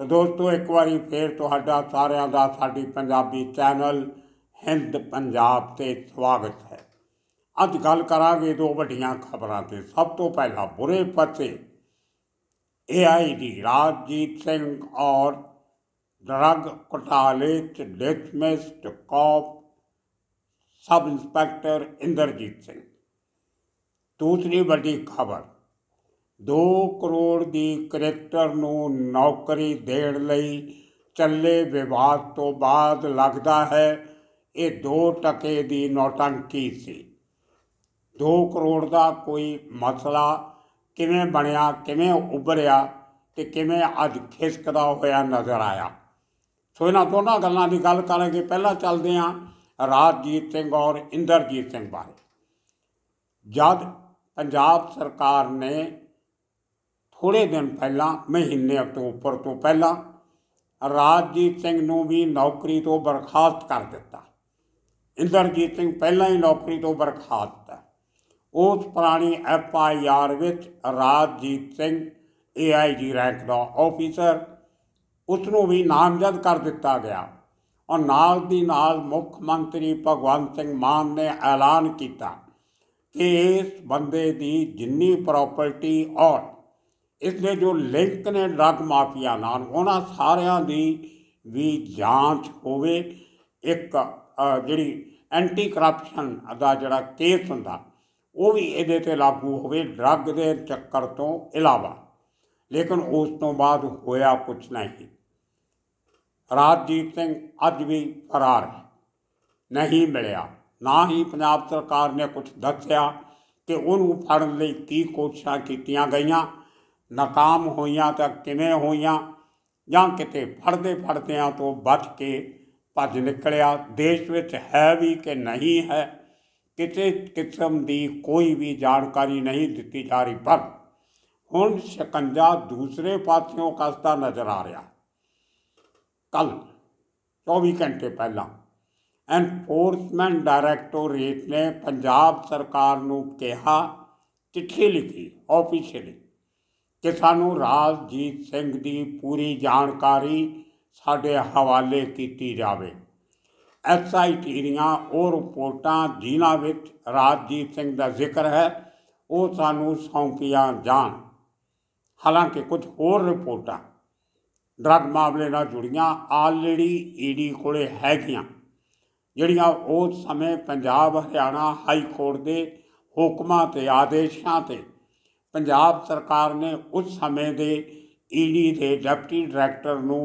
तो दोस्तों एक बार फिर थोड़ा सारे साबी चैनल हिंद पंजाब से स्वागत है अच गल करा दो व्डिया खबर से सब तो पहला बुरे पते ए आई जी राजजीत सिंह और ड्रग घोटाले dismissed cop sub inspector Inderjit Singh दूसरी बड़ी खबर 2 ਕਰੋੜ ਦੀ ਕਰੈਕਟਰ ਨੂੰ ਨੌਕਰੀ ਦੇਣ ਲਈ ਚੱਲੇ ਵਿਵਾਦ ਤੋਂ ਬਾਅਦ ਲੱਗਦਾ ਹੈ ਇਹ 2 ਟਕੇ ਦੀ ਨੋਟੰਕੀ ਸੀ 2 ਕਰੋੜ ਦਾ ਕੋਈ ਮਸਲਾ ਕਿਵੇਂ ਬਣਿਆ ਕਿਵੇਂ ਉੱਭਰਿਆ ਤੇ ਕਿਵੇਂ ਅੱਜ ਖਿਸਕਦਾ ਹੋਇਆ ਨਜ਼ਰ ਆਇਆ ਸੋ ਇਹਨਾਂ ਦੋਨਾਂ ਗੱਲਾਂ ਦੀ ਗੱਲ ਕਰਾਂਗੇ ਪਹਿਲਾਂ ਚੱਲਦੇ ਹਾਂ ਰਾਜਜੀਤ ਸਿੰਘ ਔਰ ਇੰਦਰਜੀਤ ਸਿੰਘ ਬਾਰੇ ਜਦ ਪੰਜਾਬ ਸਰਕਾਰ ਨੇ ਥੋੜੇ ਦਿਨ ਪਹਿਲਾਂ ਮਹੀਨੇ ਅਕਤੂਬਰ ਤੋਂ ਪਹਿਲਾਂ ਰਾਜਜੀਤ ਸਿੰਘ ਨੂੰ ਵੀ ਨੌਕਰੀ ਤੋਂ ਬਰਖਾਸਤ ਕਰ ਦਿੱਤਾ ਇੰਦਰਜੀਤ ਸਿੰਘ ਪਹਿਲਾਂ ਹੀ ਨੌਕਰੀ ਤੋਂ ਬਰਖਾਸਤ ਹੈ ਉਸ ਪੁਰਾਣੀ ਐਫ ਆਈ ਆਰ ਵਿੱਚ ਰਾਜਜੀਤ ਸਿੰਘ ਏ ਆਈ ਜੀ ਰੈਂਕ ਦਾ ਆਫੀਸਰ ਉਸ ਨੂੰ ਵੀ ਨਾਮਜ਼ਦ ਕਰ ਦਿੱਤਾ ਗਿਆ ਔਰ ਨਾਲ ਦੀ ਨਾਲ ਮੁੱਖ ਮੰਤਰੀ ਭਗਵੰਤ ਸਿੰਘ ਮਾਨ ਨੇ ਐਲਾਨ ਕੀਤਾ ਕਿ ਇਸ ਬੰਦੇ ਦੀ ਜਿੰਨੀ ਪ੍ਰਾਪਰਟੀ ਔਰ ਇਸ ਦੇ ਜੋ ਲਿੰਕ ਨੇ ਡਰਗ ਮਾਫੀਆ ਨਾਲ ਉਹਨਾਂ ਸਾਰਿਆਂ ਦੀ ਵੀ ਜਾਂਚ ਹੋਵੇ ਇੱਕ ਜਿਹੜੀ ਐਂਟੀ ਕਰਪਸ਼ਨ ਦਾ ਜਿਹੜਾ ਕੇਸ ਹੁੰਦਾ ਉਹ ਵੀ ਇਹਦੇ ਤੇ ਲਾਗੂ ਹੋਵੇ ਡਰਗ ਦੇ ਚੱਕਰ ਤੋਂ ਇਲਾਵਾ ਲੇਕਿਨ ਉਸ ਤੋਂ ਬਾਅਦ ਹੋਇਆ ਕੁਝ ਨਹੀਂ ਰਾਜਜੀਤ ਸਿੰਘ ਅੱਜ ਵੀ ਫਰਾਰ ਹੈ ਨਹੀਂ ਮਿਲਿਆ ਨਾ ਹੀ ਪੰਜਾਬ ਸਰਕਾਰ ਨੇ ਕੁਝ ਦੱਸਿਆ ਕਿ ਉਹਨੂੰ ਫੜਨ ਲਈ ਕੀ ਕੋਸ਼ਿਸ਼ਾਂ ਕੀਤੀਆਂ ਗਈਆਂ ਨਾਕਾਮ ਹੋਈਆਂ ਤਾਂ ਕਿਵੇਂ ਹੋਈਆਂ ਜਾਂ ਕਿਤੇ ਫੜਦੇ ਫੜਦਿਆਂ ਤੋਂ ਬਚ ਕੇ ਭੱਜ ਨਿਕਲਿਆ ਦੇਸ਼ ਵਿੱਚ ਹੈ ਵੀ ਕਿ ਨਹੀਂ ਹੈ ਕਿਸੇ ਕਿਸਮ ਦੀ ਕੋਈ ਵੀ ਜਾਣਕਾਰੀ ਨਹੀਂ ਦਿੱਤੀ ਜਾ ਰਹੀ ਪਰ ਹੁਣ ਸ਼ਕੰਜਾ ਦੂਸਰੇ ਪਾਸਿਓਂ ਕਸਦਾ ਨਜ਼ਰ ਆ ਰਿਹਾ ਕੱਲ 24 ਘੰਟੇ ਪਹਿਲਾਂ ਐਨਫੋਰਸਮੈਂਟ ਡਾਇਰੈਕਟੋਰੇਟ ਨੇ ਪੰਜਾਬ ਸਰਕਾਰ ਨੂੰ ਕਿਹਾ ਚਿੱਠੀ ਲਿਖੀ ਆਫੀਸ਼ੀਅਲੀ ਕਿ ਸਾਨੂੰ ਰਾਜਜੀਤ ਸਿੰਘ ਦੀ ਪੂਰੀ ਜਾਣਕਾਰੀ ਸਾਡੇ ਹਵਾਲੇ ਕੀਤੀ ਜਾਵੇ ਐਸਆਈਟੀ ਦੀਆਂ ਉਹ ਰਿਪੋਰਟਾਂ ਜਿਨ੍ਹਾਂ ਵਿੱਚ ਰਾਜਜੀਤ ਸਿੰਘ ਦਾ ਜ਼ਿਕਰ ਹੈ ਉਹ ਸਾਨੂੰ ਸੌਂਪੀਆਂ ਜਾਣ ਹਾਲਾਂਕਿ ਕੁਝ ਹੋਰ ਰਿਪੋਰਟਾਂ ਡਰਗ ਮਾਮਲੇ ਨਾਲ ਜੁੜੀਆਂ ਆਲਰੇਡੀ ਈਡੀ ਕੋਲੇ ਹੈਗੀਆਂ ਜਿਹੜੀਆਂ ਉਸ ਸਮੇਂ ਪੰਜਾਬ ਹਰਿਆਣਾ ਹਾਈ ਕੋਰਟ ਦੇ ਹੁਕਮਾਂ ਤੇ ਆਦੇਸ਼ਾਂ ਤੇ ਪੰਜਾਬ ਸਰਕਾਰ ਨੇ ਉਸ ਸਮੇਂ ਦੇ ਈਡੀ ਦੇ ਡਿਪਟੀ ਡਾਇਰੈਕਟਰ ਨੂੰ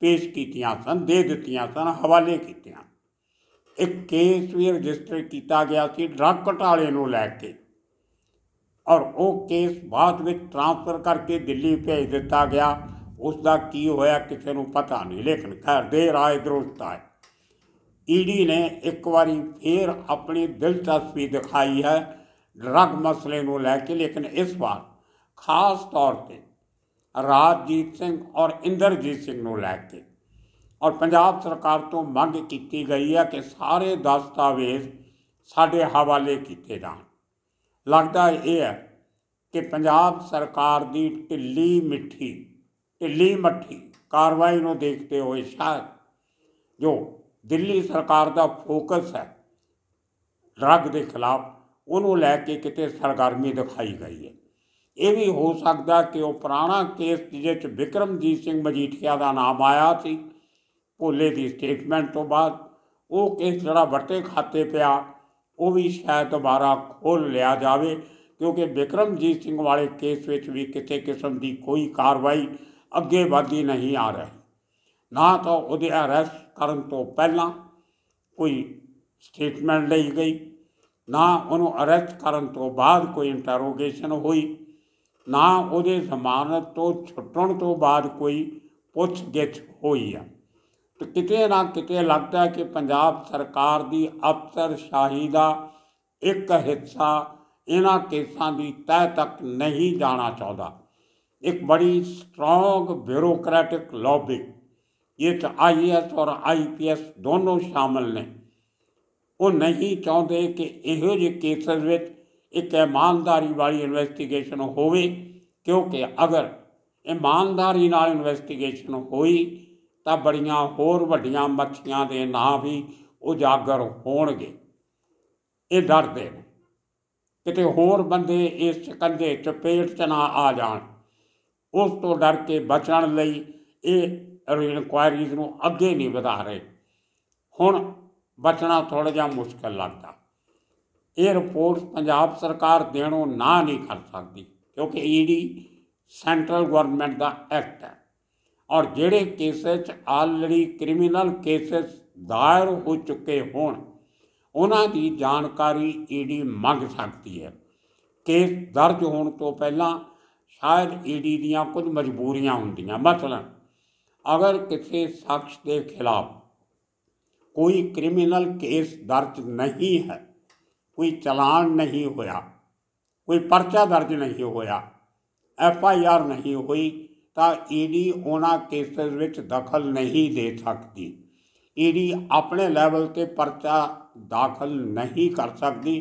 ਪੇਸ਼ ਕੀਤੀਆਂ ਸਨ ਦੇ ਦਿੱਤੀਆਂ ਸਨ ਹਵਾਲੇ ਕੀਤੀਆਂ ਇੱਕ ਕੇਸ ਵੀ ਰਜਿਸਟਰ ਕੀਤਾ ਗਿਆ ਸੀ ਡਰੱਗ ਘਟਾਲੇ ਨੂੰ ਲੈ ਕੇ ਔਰ ਉਹ ਕੇਸ ਬਾਅਦ ਵਿੱਚ ਟ੍ਰਾਂਸਫਰ ਕਰਕੇ ਦਿੱਲੀ ਭੇਜ ਦਿੱਤਾ ਗਿਆ ਉਸ ਦਾ ਕੀ ਹੋਇਆ ਕਿਸੇ ਨੂੰ ਪਤਾ ਨਹੀਂ ਲੇਕਿਨ ਘਰ ਦੇ ਰਾਏ ਦਰੁਸਤ ਹੈ ਈਡੀ ਨੇ ਇੱਕ ਵਾਰੀ ਫੇਰ ਆਪਣੀ ਦਿਲਚਸਪੀ ਦਿਖਾਈ ਹੈ ਡਰੱਗ ਮਸਲੇ ਨੂੰ ਲੈ ਕੇ ਲੇਕਿਨ ਇਸ ਵਾਰ ਖਾਸ ਤੌਰ ਤੇ ਰਾਜਜੀਤ ਸਿੰਘ ਔਰ ਇੰਦਰਜੀਤ ਸਿੰਘ ਨੂੰ ਲੈ ਕੇ ਔਰ ਪੰਜਾਬ ਸਰਕਾਰ ਤੋਂ ਮੰਗ ਕੀਤੀ ਗਈ ਹੈ ਕਿ ਸਾਰੇ ਦਸਤਾਵੇਜ਼ ਸਾਡੇ ਹਵਾਲੇ ਕੀਤੇ ਜਾਣ ਲੱਗਦਾ ਇਹ ਹੈ ਕਿ ਪੰਜਾਬ ਸਰਕਾਰ ਦੀ ਢਿੱਲੀ ਮਿੱਠੀ ਢਿੱਲੀ ਮੱਠੀ ਕਾਰਵਾਈ ਨੂੰ ਦੇਖਦੇ ਹੋਏ ਸ਼ਾਇਦ ਜੋ ਦਿੱਲੀ ਸਰਕਾਰ ਦਾ ਫੋਕਸ ਹੈ ਡਰੱਗ ਦੇ ਖਿਲਾਫ ਉਹਨੂੰ ਲੈ ਕੇ ਕਿਤੇ ਸਰਗਰਮੀ ਦਿਖਾਈ ਗਈ ਹੈ ਇਹ ਵੀ ਹੋ ਸਕਦਾ ਕਿ ਉਹ ਪੁਰਾਣਾ ਕੇਸ ਜਿਹਦੇ ਚ ਵਿਕਰਮਜੀਤ ਸਿੰਘ ਮਜੀਠੀਆ ਦਾ ਨਾਮ ਆਇਆ ਸੀ ਭੋਲੇ ਦੀ ਸਟੇਟਮੈਂਟ ਤੋਂ ਬਾਅਦ ਉਹ ਕੇਸ ਜਿਹੜਾ ਵੱਟੇ ਖਾਤੇ ਪਿਆ ਉਹ ਵੀ ਸ਼ਾਇਦ ਦੁਬਾਰਾ ਖੋਲ ਲਿਆ ਜਾਵੇ ਕਿਉਂਕਿ ਵਿਕਰਮਜੀਤ ਸਿੰਘ ਵਾਲੇ ਕੇਸ ਵਿੱਚ ਵੀ ਕਿਤੇ ਕਿਸਮ ਦੀ ਕੋਈ ਕਾਰਵਾਈ ਅੱਗੇ ਵਧੀ ਨਹੀਂ ਆ ਰਹੀ ਨਾ ਤਾਂ ਉਹਦੇ ਅਰੈਸਟ ਕਰਨ ਤੋਂ ਪਹਿਲਾਂ ਕੋਈ ਸਟੇਟਮੈਂਟ ਲਈ ਗਈ ਨਾ ਉਹਨੂੰ ਅਰੈਸਟ ਕਰਨ ਤੋਂ ਬਾਅਦ ਕੋਈ ਇੰਟਰੋਗੇਸ਼ਨ ਹੋਈ ਨਾ ਉਹਦੇ ਜ਼ਮਾਨਤ ਤੋਂ ਛੁੱਟਣ ਤੋਂ ਬਾਅਦ ਕੋਈ ਪੁੱਛਗਿੱਛ ਹੋਈ ਆ ਤੇ ਕਿਤੇ ਨਾ ਕਿਤੇ ਲੱਗਦਾ ਹੈ ਕਿ ਪੰਜਾਬ ਸਰਕਾਰ ਦੀ ਸ਼ਾਹੀ ਦਾ ਇੱਕ ਹਿੱਸਾ ਇਹਨਾਂ ਕੇਸਾਂ ਦੀ ਤਹਿ ਤੱਕ ਨਹੀਂ ਜਾਣਾ ਚਾਹਦਾ ਇੱਕ ਬੜੀ ਸਟਰੋਂਗ ਬਿਊਰੋਕਰੈਟਿਕ ਲੌਬੀ ਇਹ ਚ ਆਈਐਸ ਔਰ ਆਈਪੀਐਸ ਦੋਨੋਂ ਸ਼ਾਮਲ ਨੇ ਉਹ ਨਹੀਂ ਚਾਹੁੰਦੇ ਕਿ ਇਹੋ ਜਿਹੇ ਕੇਸਸ ਵਿੱਚ ਇੱਕ ਇਮਾਨਦਾਰੀ ਵਾਲੀ ਇਨਵੈਸਟੀਗੇਸ਼ਨ ਹੋਵੇ ਕਿਉਂਕਿ ਅਗਰ ਇਮਾਨਦਾਰੀ ਨਾਲ ਇਨਵੈਸਟੀਗੇਸ਼ਨ ਹੋਈ ਤਾਂ ਬੜੀਆਂ ਹੋਰ ਵੱਡੀਆਂ ਮੱਛੀਆਂ ਦੇ ਨਾਂ ਵੀ ਉਜਾਗਰ ਹੋਣਗੇ ਇਹ ਡਰਦੇ ਨੇ ਕਿਤੇ ਹੋਰ ਬੰਦੇ ਇਸ ਕੰਦੇ ਚਪੇਟ ਚ ਨਾ ਆ ਜਾਣ ਉਸ ਤੋਂ ਡਰ ਕੇ ਬਚਣ ਲਈ ਇਹ ਇਨਕੁਆਇਰੀਜ਼ ਨੂੰ ਅੱਗੇ ਨਹੀਂ ਵਧਾ ਰਹੇ ਹੁਣ ਬਚਣਾ ਥੋੜਾ ਜਿਹਾ ਮੁਸ਼ਕਲ ਲੱਗਦਾ ਇਹ ਰਿਪੋਰਟ ਪੰਜਾਬ ਸਰਕਾਰ ਦੇਣੋਂ ਨਾ ਨਹੀਂ ਕਰ ਸਕਦੀ ਕਿਉਂਕਿ ਈਡੀ e ਸੈਂਟਰਲ ਗਵਰਨਮੈਂਟ ਦਾ ਐਕਟ ਹੈ ਔਰ ਜਿਹੜੇ ਕੇਸੇ ਚ ਆਲਰੇਡੀ ਕ੍ਰਿਮੀਨਲ ਕੇਸਸ ਦਾਇਰ ਹੋ ਚੁੱਕੇ ਹੋਣ ਉਹਨਾਂ ਦੀ ਜਾਣਕਾਰੀ ਈਡੀ e ਮੰਗ ਸਕਦੀ ਹੈ ਕੇਸ ਦਰਜ ਹੋਣ ਤੋਂ ਪਹਿਲਾਂ ਸ਼ਾਇਦ ਈਡੀ e ਦੀਆਂ ਕੁਝ ਮਜਬੂਰੀਆਂ ਹੁੰਦੀਆਂ ਮਤਲਬ ਅਗਰ ਕਿਸੇ ਸ਼ਖਸ ਦੇ ਖਿਲਾਫ ਕੋਈ ਕ੍ਰਿਮੀਨਲ ਕੇਸ ਦਰਜ ਨਹੀਂ ਹੈ ਕੋਈ ਚਲਾਨ ਨਹੀਂ ਹੋਇਆ ਕੋਈ ਪਰਚਾ ਦਰਜ ਨਹੀਂ ਹੋਇਆ ਐਫ ਆਈ ਆਰ ਨਹੀਂ ਹੋਈ ਤਾਂ ਈਡੀ ਉਹਨਾਂ ਕੇਸਸ ਵਿੱਚ ਦਖਲ ਨਹੀਂ ਦੇ ਸਕਦੀ ਈਡੀ ਆਪਣੇ ਲੈਵਲ ਤੇ ਪਰਚਾ ਦਾਖਲ ਨਹੀਂ ਕਰ ਸਕਦੀ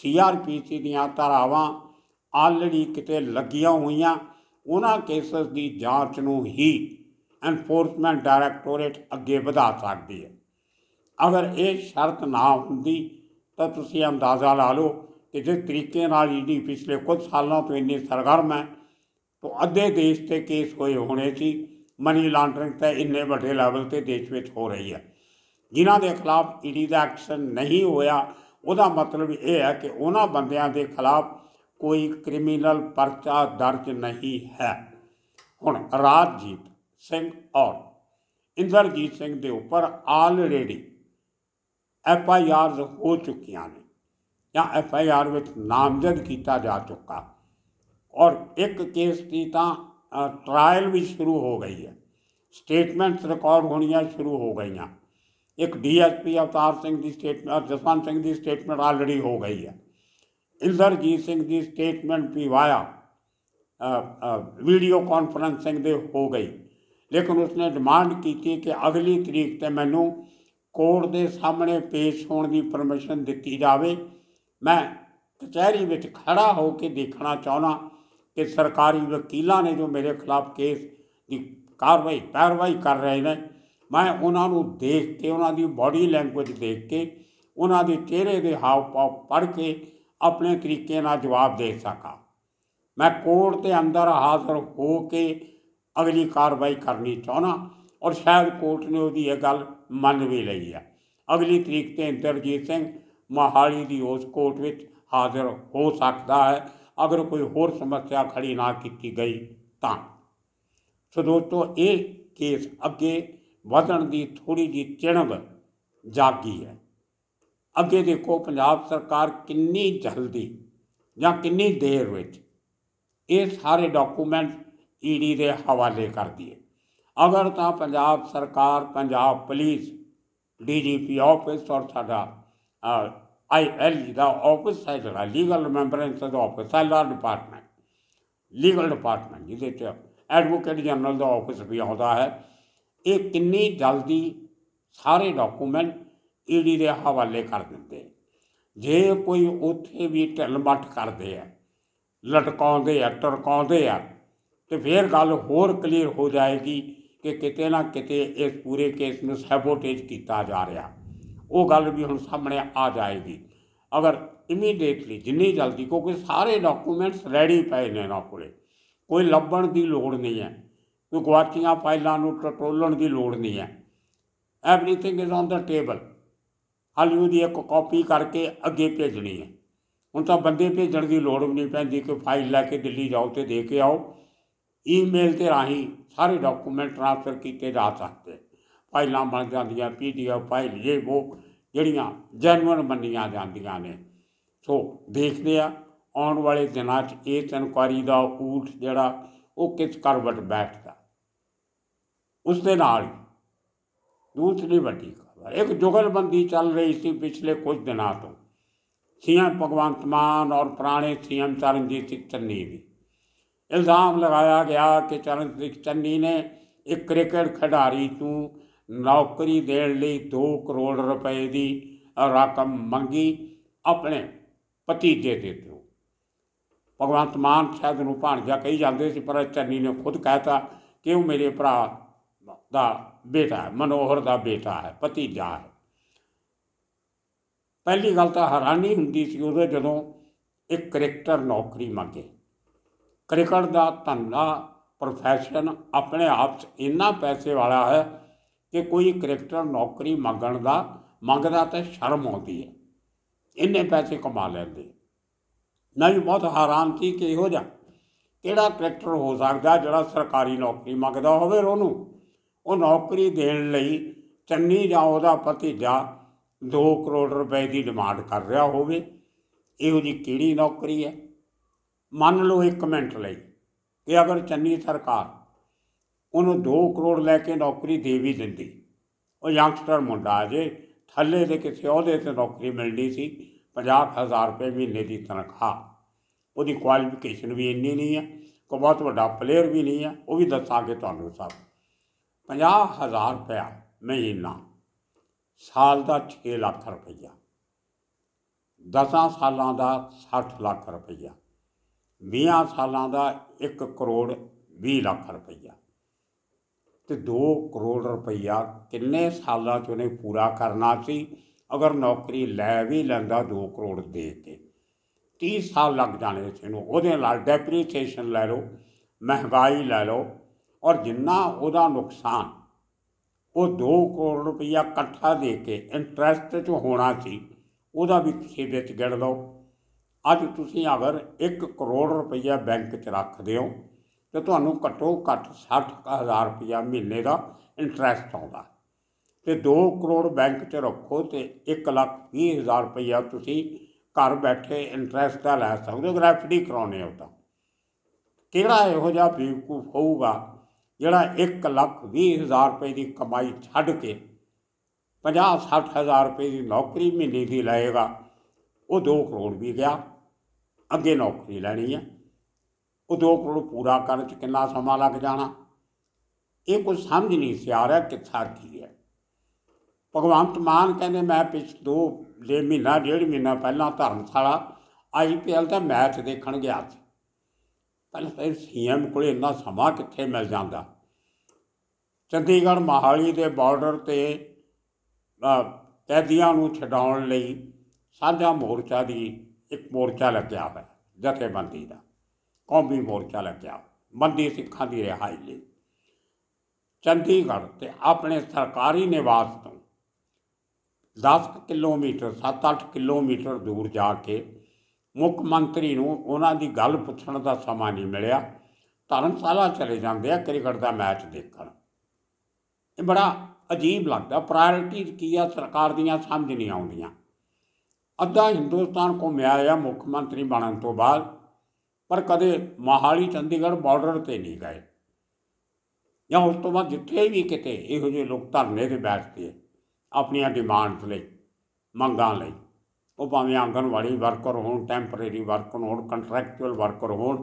ਸੀਆਰਪੀਸੀ ਦੀਆਂ ਧਾਰਾਵਾਂ ਆਲਰੇਡੀ ਕਿਤੇ ਲੱਗੀਆਂ ਹੋਈਆਂ ਉਹਨਾਂ ਕੇਸਸ ਦੀ ਜਾਂਚ ਨੂੰ ਹੀ ਐਨਫੋਰਸਮੈਂਟ ਡਾਇਰੈਕਟੋਰੇਟ ਅੱਗੇ ਵਧਾ ਸਕਦੀ ਹੈ ਅਗਰ ਇਹ ਸ਼ਰਤ ਨਾ ਹੁੰਦੀ ਤਾਂ ਤੁਸੀਂ ਅੰਦਾਜ਼ਾ ਲਾ ਲਓ ਕਿ ਜਿਸ ਤਰੀਕੇ ਨਾਲ ਈਡੀ ਪਿਛਲੇ ਕੁਝ ਸਾਲਾਂ ਤੋਂ ਇੰਨੀ ਸਰਗਰਮ ਹੈ ਤਾਂ ਅੱਧੇ ਦੇਸ਼ ਤੇ ਕੇਸ ਹੋਏ ਹੋਣੇ ਸੀ ਮਨੀ ਲਾਂਡਰਿੰਗ ਤਾਂ ਇੰਨੇ ਵੱਡੇ ਲੈਵਲ ਤੇ ਦੇਸ਼ ਵਿੱਚ ਹੋ ਰਹੀ ਹੈ ਜਿਨ੍ਹਾਂ ਦੇ ਖਿਲਾਫ ਈਡੀ ਦਾ ਐਕਸ਼ਨ ਨਹੀਂ ਹੋਇਆ ਉਹਦਾ ਮਤਲਬ ਇਹ ਹੈ ਕਿ ਉਹਨਾਂ ਬੰਦਿਆਂ ਦੇ ਖਿਲਾਫ ਕੋਈ ਕ੍ਰਿਮੀਨਲ ਪਰਚਾ ਦਰਜ ਨਹੀਂ ਹੈ ਹੁਣ ਰਾਜਜੀਤ ਸਿੰਘ ਔਰ ਇੰਦਰਜੀਤ ਸਿੰਘ ਦੇ ਉੱਪਰ ਆਲਰੇਡੀ ਐਫ ਆਈ ਆਰ ਹੋ ਚੁੱਕੀਆਂ ਨੇ ਜਾਂ ਐਫ ਆਈ ਆਰ ਵਿੱਚ ਨਾਮਜ਼ਦ ਕੀਤਾ ਜਾ ਚੁੱਕਾ ਔਰ ਇੱਕ ਕੇਸ ਦੀ ਤਾਂ ਟ੍ਰਾਇਲ ਵੀ ਸ਼ੁਰੂ ਹੋ ਗਈ ਹੈ ਸਟੇਟਮੈਂਟਸ ਰਿਕਾਰਡ ਹੋਣੀਆਂ ਸ਼ੁਰੂ ਹੋ ਗਈਆਂ ਇੱਕ ਡੀਐਸਪੀ ਅਵਤਾਰ ਸਿੰਘ ਦੀ ਸਟੇਟਮੈਂਟ ਜਸਵੰਤ ਸਿੰਘ ਦੀ ਸਟੇਟਮੈਂਟ ਆਲਰੇਡੀ ਹੋ ਗਈ ਹੈ ਇੰਦਰਜੀਤ ਸਿੰਘ ਦੀ ਸਟੇਟਮੈਂਟ ਵੀ ਵਾਇਆ ਵੀਡੀਓ ਕਾਨਫਰੈਂਸਿੰਗ ਦੇ ਹੋ ਗਈ ਲੇਕਿਨ ਉਸਨੇ ਡਿਮਾਂਡ ਕੀਤੀ ਕਿ ਅਗਲੀ ਤਰੀਕ ਤੇ ਮੈਨੂੰ ਕੋਰਟ ਦੇ ਸਾਹਮਣੇ ਪੇਸ਼ ਹੋਣ ਦੀ ਪਰਮਿਸ਼ਨ ਦਿੱਤੀ ਜਾਵੇ ਮੈਂ ਕਚਹਿਰੀ ਵਿੱਚ ਖੜਾ ਹੋ ਕੇ ਦੇਖਣਾ ਚਾਹਣਾ ਕਿ ਸਰਕਾਰੀ ਵਕੀਲਾਂ ਨੇ ਜੋ ਮੇਰੇ ਖਿਲਾਫ ਕੇਸ ਦੀ ਕਾਰਵਾਈ ਕਾਰਵਾਈ ਕਰ ਰਹੇ ਨੇ ਮੈਂ ਉਹਨਾਂ ਨੂੰ ਦੇਖ ਕੇ ਉਹਨਾਂ ਦੀ ਬਾਡੀ ਲੈਂਗੁਏਜ ਦੇਖ ਕੇ ਉਹਨਾਂ ਦੇ ਚਿਹਰੇ ਦੇ ਹਾਵ ਭਾਵ ਪੜ੍ਹ ਕੇ ਆਪਣੇ ਤਰੀਕੇ ਨਾਲ ਜਵਾਬ ਦੇ ਸਕਾਂ ਮੈਂ ਕੋਰਟ ਦੇ ਅੰਦਰ ਹਾਜ਼ਰ ਹੋ ਕੇ ਅਗਲੀ ਕਾਰਵਾਈ ਕਰਨੀ ਚਾਹਣਾ ਔਰ ਸ਼ਾਇਦ ਕੋਰਟ ਨੇ ਉਹਦੀ ਇਹ ਗੱਲ ਮੰਨ ਵੀ ਲਈ ਆ ਅਗਲੀ ਤਰੀਕ ਤੇ ਇੰਦਰਜੀਤ ਸਿੰਘ ਮਹਾਲੀ ਦੀ ਉਸ ਕੋਰਟ ਵਿੱਚ ਹਾਜ਼ਰ ਹੋ ਸਕਦਾ ਹੈ ਅਗਰ ਕੋਈ ਹੋਰ ਸਮੱਸਿਆ ਖੜੀ ਨਾ ਕੀਤੀ ਗਈ ਤਾਂ ਸੋ ਦੋਸਤੋ ਇਹ ਕੇਸ ਅੱਗੇ ਵਧਣ ਦੀ ਥੋੜੀ ਜੀ ਚਿਣਬ ਜਾਗੀ ਹੈ ਅੱਗੇ ਦੇਖੋ ਪੰਜਾਬ ਸਰਕਾਰ ਕਿੰਨੀ ਜਲਦੀ ਜਾਂ ਕਿੰਨੀ ਦੇਰ ਵਿੱਚ ਇਹ ਸਾਰੇ ਡਾਕੂਮੈਂਟ ਈਡੀ ਦੇ ਹਵਾਲੇ ਕਰਦੀ ਹੈ ਅਗਰ ਤਾਂ ਪੰਜਾਬ ਸਰਕਾਰ ਪੰਜਾਬ ਪੁਲਿਸ ਡੀਜੀਪੀ ਆਫਿਸ ਔਰ ਸਾਡਾ ਆਈਐਲ ਦਾ ਆਫਿਸ ਹੈ ਜਿਹੜਾ ਲੀਗਲ ਮੈਂਬਰੈਂਸ ਦਾ ਆਫਿਸ ਹੈ ਲਾ ਡਿਪਾਰਟਮੈਂਟ ਲੀਗਲ ਡਿਪਾਰਟਮੈਂਟ ਜਿਹਦੇ ਚ ਐਡਵੋਕੇਟ ਜਨਰਲ ਦਾ ਆਫਿਸ ਵੀ ਆਉਂਦਾ ਹੈ ਇਹ ਕਿੰਨੀ ਜਲਦੀ ਸਾਰੇ ਡਾਕੂਮੈਂਟ ਈਡੀ ਦੇ ਹਵਾਲੇ ਕਰ ਦਿੰਦੇ ਜੇ ਕੋਈ ਉੱਥੇ ਵੀ ਮੱਠ ਕਰਦੇ ਆ ਲਟਕਾਉਂਦੇ ਆ ਟਰਕਾਉਂਦੇ ਆ ਤੇ ਫੇਰ ਗੱਲ ਹੋਰ ਕਲੀਅਰ ਹੋ ਜਾਏਗੀ ਕਿ ਕਿਤੇ ਨਾ ਕਿਤੇ ਇਸ ਪੂਰੇ ਕੇਸ ਨੂੰ ਸੈਬੋਟੇਜ ਕੀਤਾ ਜਾ ਰਿਹਾ ਉਹ ਗੱਲ ਵੀ ਹੁਣ ਸਾਹਮਣੇ ਆ ਜਾਏਗੀ ਅਗਰ ਇਮੀਡੀਏਟਲੀ ਜਿੰਨੀ ਜਲਦੀ ਕਿਉਂਕਿ ਸਾਰੇ ਡਾਕੂਮੈਂਟਸ ਰੈਡੀ ਪਏ ਨੇ ਨਾ ਕੋਲੇ ਕੋਈ ਲੱਭਣ ਦੀ ਲੋੜ ਨਹੀਂ ਹੈ ਕੋਈ ਗਵਾਚੀਆਂ ਫਾਈਲਾਂ ਨੂੰ ਟਟੋਲਣ ਦੀ ਲੋੜ ਨਹੀਂ ਹੈ everything is on the table ਹਾਲੇ ਉਹਦੀ ਇੱਕ ਕਾਪੀ ਕਰਕੇ ਅੱਗੇ ਭੇਜਣੀ ਹੈ ਹੁਣ ਤਾਂ ਬੰਦੇ ਭੇਜਣ ਦੀ ਲੋੜ ਵੀ ਨਹੀਂ ਪੈਂਦੀ ਕਿ ਫਾਈਲ ਲੈ ਕੇ ਦਿੱਲੀ ਜਾਓ ਤੇ ਦੇ ਕੇ ਆਓ ਈਮੇਲ ਤੇ ਰਾਹੀਂ ਸਾਰੇ ਡਾਕੂਮੈਂਟ ਟ੍ਰਾਂਸਫਰ ਕੀਤੇ ਜਾ ਸਕਦੇ ਫਾਈਲਾਂ ਬਣ ਜਾਂਦੀਆਂ ਪੀਡੀਐਫ ਫਾਈਲ ਇਹ ਉਹ ਜਿਹੜੀਆਂ ਜੈਨੂਅਨ ਮੰਨੀਆਂ ਜਾਂਦੀਆਂ ਨੇ ਸੋ ਦੇਖਦੇ ਆ ਆਉਣ ਵਾਲੇ ਦਿਨਾਂ 'ਚ ਇਹ ਇਨਕੁਆਰੀ ਦਾ ਊਠ ਜਿਹੜਾ ਉਹ ਕਿਸ ਕਰਵਟ ਬੈਠਦਾ ਉਸ ਦੇ ਨਾਲ ਦੂਸਰੀ ਵੱਡੀ ਖਬਰ ਇੱਕ ਜੁਗਲਬੰਦੀ ਚੱਲ ਰਹੀ ਸੀ ਪਿਛਲੇ ਕੁਝ ਦਿਨਾਂ ਤੋਂ ਸੀਐਮ ਭਗਵੰਤ ਮਾਨ ਔਰ ਪੁਰਾਣੇ ਸੀਐਮ ਚਰਨਜੀਤ ਸਿੰਘ ਚੰਨੀ ਦੀ ਇਲਜ਼ਾਮ ਲਗਾਇਆ ਗਿਆ ਕਿ ਸਿੰਘ ਚੰਨੀ ਨੇ ਇੱਕ ਕ੍ਰਿਕਟ ਖਿਡਾਰੀ ਨੂੰ ਨੌਕਰੀ ਦੇਣ ਲਈ 2 ਕਰੋੜ ਰੁਪਏ ਦੀ ਰਕਮ ਮੰਗੀ ਆਪਣੇ ਪਤੀ ਦੇ ਤੋਂ ਭਗਵੰਤ ਮਾਨ ਸਾਹਿਬ ਨੂੰ ਭਾਣਜਾ ਕਹੀ ਜਾਂਦੇ ਸੀ ਪਰ ਚੰਨੀ ਨੇ ਖੁਦ ਕਹਿਤਾ ਕਿ ਉਹ ਮੇਰੇ ਭਰਾ ਦਾ ਬੇਟਾ ਮਨੋਹਰ ਦਾ ਬੇਟਾ ਹੈ ਭਤੀਜਾ ਹੈ ਪਹਿਲੀ ਗੱਲ ਤਾਂ ਹੈਰਾਨੀ ਹੁੰਦੀ ਸੀ ਉਹਦੇ ਜਦੋਂ ਇੱਕ ਕ੍ਰਿਕਟਰ ਨੌਕਰੀ ਮੰਗੇ ਕ੍ਰਿਕਟ ਦਾ ਧੰਦਾ ਪ੍ਰੋਫੈਸ਼ਨ ਆਪਣੇ ਆਪ 'ਚ ਇੰਨਾ ਪੈਸੇ ਵਾਲਾ ਹੈ ਕਿ ਕੋਈ ਕ੍ਰਿਕਟਰ ਨੌਕਰੀ ਮੰਗਣ ਦਾ ਮੰਗਦਾ ਤਾਂ ਸ਼ਰਮ ਆਉਂਦੀ ਹੈ ਇੰਨੇ ਪੈਸੇ ਕਮਾ ਲੈਂਦੇ ਮੈਂ ਵੀ ਬਹੁਤ ਹੈਰਾਨ ਸੀ ਕਿ ਇਹੋ ਜਿਹਾ ਕਿਹੜਾ ਕ੍ਰਿਕਟਰ ਹੋ ਸਕਦਾ ਜਿਹੜਾ ਸਰਕਾਰੀ ਨੌਕਰੀ ਮੰਗਦਾ ਹੋਵੇ ਉਹਨੂੰ ਉਹ ਨੌਕਰੀ ਦੇਣ ਲਈ ਚੰਨੀ ਜਾਂ ਉਹਦਾ ਭਤੀਜਾ 2 ਕਰੋੜ ਰੁਪਏ ਦੀ ਡਿਮਾਂਡ ਕਰ ਰਿਹਾ ਹੋਵੇ ਇਹੋ ਜੀ ਕਿਹੜੀ ਨੌਕਰੀ ਹੈ ਮੰਨ ਲਓ ਇੱਕ ਕਮੈਂਟ ਲਈ ਕਿ ਅਗਰ ਚੰਨੀ ਸਰਕਾਰ ਉਹਨੂੰ 2 ਕਰੋੜ ਲੈ ਕੇ ਨੌਕਰੀ ਦੇ ਵੀ ਦਿੰਦੀ ਉਹ ਯੰਗਸਟਰ ਮੁੰਡਾ ਜੇ ਥੱਲੇ ਦੇ ਕਿਸੇ ਅਹੁਦੇ ਤੇ ਨੌਕਰੀ ਮਿਲਣੀ ਸੀ 50000 ਰੁਪਏ ਮਹੀਨੇ ਦੀ ਤਨਖਾਹ ਉਹਦੀ ਕੁਆਲੀਫਿਕੇਸ਼ਨ ਵੀ ਇੰਨੀ ਨਹੀਂ ਹੈ ਕੋ ਬਹੁਤ ਵੱਡਾ ਪਲੇਅਰ ਵੀ ਨਹੀਂ ਹੈ ਉਹ ਵੀ ਦੱਸਾਂਗੇ ਤੁਹਾਨੂੰ ਸਭ 50000 ਰੁਪਇਆ ਮਹੀਨਾ ਸਾਲ ਦਾ 6 ਲੱਖ ਰੁਪਇਆ 10 ਸਾਲਾਂ ਦਾ 60 ਲੱਖ ਰੁਪਇਆ 20 ਸਾਲਾਂ ਦਾ 1 ਕਰੋੜ 20 ਲੱਖ ਰੁਪਈਆ ਤੇ 2 ਕਰੋੜ ਰੁਪਈਆ ਕਿੰਨੇ ਸਾਲਾਂ ਚ ਉਹਨੇ ਪੂਰਾ ਕਰਨਾ ਸੀ ਅਗਰ ਨੌਕਰੀ ਲੈ ਵੀ ਲੈਂਦਾ 2 ਕਰੋੜ ਦੇ ਕੇ 30 ਸਾਲ ਲੱਗ ਜਾਣੇ ਸੀ ਨੂੰ ਉਹਦੇ ਨਾਲ ਡੈਪਰੀਸੀਏਸ਼ਨ ਲੈ ਲਓ ਮਹਿੰਗਾਈ ਲੈ ਲਓ ਔਰ ਜਿੰਨਾ ਉਹਦਾ ਨੁਕਸਾਨ ਉਹ 2 ਕਰੋੜ ਰੁਪਈਆ ਇਕੱਠਾ ਦੇ ਕੇ ਇੰਟਰਸਟ ਚ ਹੋਣਾ ਸੀ ਉਹਦਾ ਵੀ ਤੁਸੀਂ ਵਿੱਚ ਗਿਣ ਲਓ ਅੱਜ ਤੁਸੀਂ ਅਗਰ 1 ਕਰੋੜ ਰੁਪਈਆ ਬੈਂਕ 'ਚ ਰੱਖਦੇ ਹੋ ਤੇ ਤੁਹਾਨੂੰ ਘੱਟੋ ਘੱਟ 60000 ਰੁਪਈਆ ਮਹੀਨੇ ਦਾ ਇੰਟਰਸਟ ਆਉਂਦਾ ਤੇ 2 ਕਰੋੜ ਬੈਂਕ 'ਚ ਰੱਖੋ ਤੇ 1 ਲੱਖ 20 ਹਜ਼ਾਰ ਰੁਪਈਆ ਤੁਸੀਂ ਘਰ ਬੈਠੇ ਇੰਟਰਸਟ ਦਾ ਲੈ ਸਕਦੇ ਹੋ ਗ੍ਰੈਫਟੀ ਕਰਾਉਣੇ ਹੋ ਤਾਂ ਕਿਹੜਾ ਇਹੋ ਜਿਹਾ ਬੇਵਕੂਫ ਹੋਊਗਾ ਜਿਹੜਾ 1 ਲੱਖ 20 ਹਜ਼ਾਰ ਰੁਪਏ ਦੀ ਕਮਾਈ ਛੱਡ ਕੇ 50 60 ਹਜ਼ਾਰ ਰੁਪਏ ਦੀ ਨੌਕਰੀ ਮਹੀਨੇ ਦੀ ਲਏਗਾ ਉਹ 2 ਕਰੋੜ ਵੀ ਗਿਆ ਅੱਗੇ ਨੌਕਰੀ ਲੈਣੀ ਆ ਉਹ ਉਦਯੋਗ ਕਰੋੜ ਪੂਰਾ ਕਰਨ ਚ ਕਿੰਨਾ ਸਮਾਂ ਲੱਗ ਜਾਣਾ ਇਹ ਕੁਝ ਸਮਝ ਨਹੀਂ ਸਿਆ ਰਿਹਾ ਕਿੱਥਾ ਕੀ ਹੈ ਭਗਵੰਤ ਮਾਨ ਕਹਿੰਦੇ ਮੈਂ ਪਿਛ ਦੋ ਦੇ ਮਹੀਨਾ ਡੇਢ ਮਹੀਨਾ ਪਹਿਲਾਂ ਧਰਮਸ਼ਾਲਾ ਆਈਪੀਐਲ ਦਾ ਮੈਚ ਦੇਖਣ ਗਿਆ ਸੀ ਪਹਿਲਾਂ ਫਿਰ ਸੀਐਮ ਕੋਲੇ ਇੰਨਾ ਸਮਾਂ ਕਿੱਥੇ ਮਿਲ ਜਾਂਦਾ ਚੰਡੀਗੜ੍ਹ ਮਹਾਲੀ ਦੇ ਬਾਰਡਰ ਤੇ ਕੈਦੀਆਂ ਨੂੰ ਛਡਾਉਣ ਲਈ ਸਾਂਝਾ ਮੋਰਚਾ ਦੀ ਇੱਕ ਮੋਰਚਾ ਲੱਗਿਆ ਹੈ ਜਥੇਬੰਦੀ ਦਾ ਕੌਮੀ ਮੋਰਚਾ ਲੱਗਿਆ ਬੰਦੀ ਸਿੱਖਾਂ ਦੀ ਰਿਹਾਈ ਲਈ ਚੰਡੀਗੜ੍ਹ ਤੇ ਆਪਣੇ ਸਰਕਾਰੀ ਨਿਵਾਸ ਤੋਂ 10 ਕਿਲੋਮੀਟਰ 7-8 ਕਿਲੋਮੀਟਰ ਦੂਰ ਜਾ ਕੇ ਮੁੱਖ ਮੰਤਰੀ ਨੂੰ ਉਹਨਾਂ ਦੀ ਗੱਲ ਪੁੱਛਣ ਦਾ ਸਮਾਂ ਨਹੀਂ ਮਿਲਿਆ ਧਰਮਸ਼ਾਲਾ ਚਲੇ ਜਾਂਦੇ ਆ ਕ੍ਰਿਕਟ ਦਾ ਮੈਚ ਦੇਖਣ ਇਹ ਬੜਾ ਅਜੀਬ ਲੱਗਦਾ ਪ੍ਰਾਇੋਰਟੀ ਕੀ ਆ ਸਰਕਾਰ ਦੀਆਂ ਸਮਝ ਨਹੀਂ ਆਉਂਦੀਆਂ ਅੱਧਾ ਹਿੰਦੁਸਤਾਨ ਘੁੰਮਿਆ ਆ ਮੁੱਖ ਮੰਤਰੀ ਬਣਨ ਤੋਂ ਬਾਅਦ ਪਰ ਕਦੇ ਮਹਾਲੀ ਚੰਡੀਗੜ੍ਹ ਬਾਰਡਰ ਤੇ ਨਹੀਂ ਗਏ ਜਾਂ ਉਸ ਤੋਂ ਬਾਅਦ ਜਿੱਥੇ ਵੀ ਕਿਤੇ ਇਹੋ ਜਿਹੇ ਲੋਕ ਧਰਨੇ ਤੇ ਬੈਠਦੇ ਆਪਣੀਆਂ ਡਿਮਾਂਡਸ ਲਈ ਮੰਗਾਂ ਲਈ ਉਹ ਭਾਵੇਂ ਆਂਗਨਵਾੜੀ ਵਰਕਰ ਹੋਣ ਟੈਂਪਰੇਰੀ ਵਰਕਰ ਹੋਣ ਕੰਟਰੈਕਚੁਅਲ ਵਰਕਰ ਹੋਣ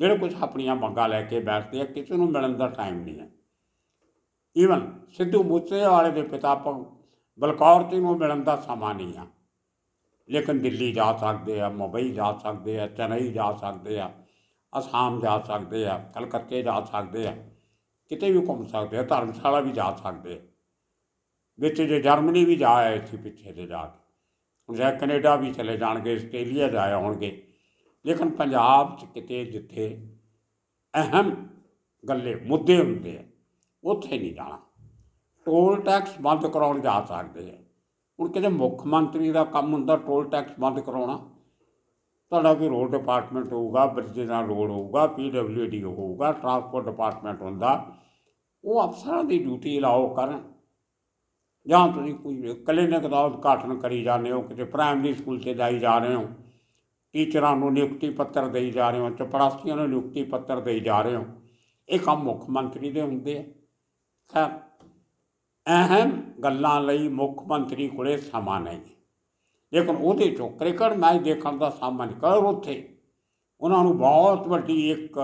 ਜਿਹੜੇ ਕੁਝ ਆਪਣੀਆਂ ਮੰਗਾਂ ਲੈ ਕੇ ਬੈਠਦੇ ਆ ਕਿਸੇ ਨੂੰ ਮਿਲਣ ਦਾ ਟਾਈਮ ਨਹੀਂ ਹੈ ਈਵਨ ਸਿੱਧੂ ਮੂਸੇ ਵਾਲੇ ਦੇ ਪਿਤਾ ਬਲਕੌਰ ਤੇ ਨੂੰ ਮਿਲਣ ਦਾ ਸਮਾਂ ਨਹੀਂ ਆ ਲੇਕਿਨ ਦਿੱਲੀ ਜਾ ਸਕਦੇ ਆ ਮੁੰਬਈ ਜਾ ਸਕਦੇ ਆ ਚੇਨਈ ਜਾ ਸਕਦੇ ਆ ਅਸਾਮ ਜਾ ਸਕਦੇ ਆ ਕਲਕੱਤੇ ਜਾ ਸਕਦੇ ਆ ਕਿਤੇ ਵੀ ਘੁੰਮ ਸਕਦੇ ਆ ਧਰਮਸ਼ਾਲਾ ਵੀ ਜਾ ਸਕਦੇ ਆ ਵਿੱਚ ਜੇ ਜਰਮਨੀ ਵੀ ਜਾ ਆਏ ਪਿੱਛੇ ਦੇ ਜਾ ਕੇ ਹੁਣ ਜਾਂ ਕੈਨੇਡਾ ਵੀ ਚਲੇ ਜਾਣਗੇ ਆਸਟ੍ਰੇਲੀਆ ਜਾ ਆਉਣਗੇ ਲੇਕਿਨ ਪੰਜਾਬ 'ਚ ਕਿਤੇ ਜਿੱਥੇ ਅਹਿਮ ਗੱਲੇ ਮੁੱਦੇ ਹੁੰਦੇ ਆ ਉੱਥੇ ਨਹੀਂ ਜਾਣਾ ਟੋਲ ਟੈਕਸ ਬੰਦ ਕਰਾਉਣ ਜਾ ਸਕਦੇ ਆ ਹੁਣ ਕਿਤੇ ਮੁੱਖ ਮੰਤਰੀ ਦਾ ਕੰਮ ਹੁੰਦਾ ਟੋਲ ਟੈਕਸ ਬੰਦ ਕਰਾਉਣਾ ਤੁਹਾਡਾ ਕੋਈ ਰੋਡ ਡਿਪਾਰਟਮੈਂਟ ਹੋਊਗਾ ਬ੍ਰਿਜ ਦਾ ਰੋਡ ਹੋਊਗਾ ਪੀਡਬਲਯੂਡੀ ਹੋਊਗਾ ਟ੍ਰਾਂਸਪੋਰਟ ਡਿਪਾਰਟਮੈਂਟ ਹੁੰਦਾ ਉਹ ਅਫਸਰਾਂ ਦੀ ਡਿਊਟੀ ਲਾਓ ਕਰਨ ਜਾਂ ਤੁਸੀਂ ਕੋਈ ਕਲੀਨਿਕ ਦਾ ਉਦਘਾਟਨ ਕਰੀ ਜਾਂਦੇ ਹੋ ਕਿਤੇ ਪ੍ਰਾਇਮਰੀ ਸਕੂਲ 'ਚ ਜਾਈ ਜਾ ਰਹੇ ਹੋ ਟੀਚਰਾਂ ਨੂੰ ਨਿਯੁਕਤੀ ਪੱਤਰ ਦੇਈ ਜਾ ਰਹੇ ਹੋ ਚਪੜਾਸੀਆਂ ਨੂੰ ਨਿਯੁਕਤੀ ਪੱਤਰ ਦੇਈ ਜਾ ਰਹੇ ਹੋ ਇਹ ਕੰਮ ਮੁੱਖ ਮੰਤਰੀ ਦੇ ਹੁੰਦੇ ਆ ਖੈਰ ਅਹਿਮ ਗੱਲਾਂ ਲਈ ਮੁੱਖ ਮੰਤਰੀ ਕੋਲੇ ਸਮਾਂ ਨਹੀਂ ਲੇਕਿਨ ਉਹਦੇ ਚੋਂ ਕ੍ਰਿਕਟ ਮੈਚ ਦੇਖਣ ਦਾ ਸਮਾਂ ਕਰ ਉੱਥੇ ਉਹਨਾਂ ਨੂੰ ਬਹੁਤ ਵੱਡੀ ਇੱਕ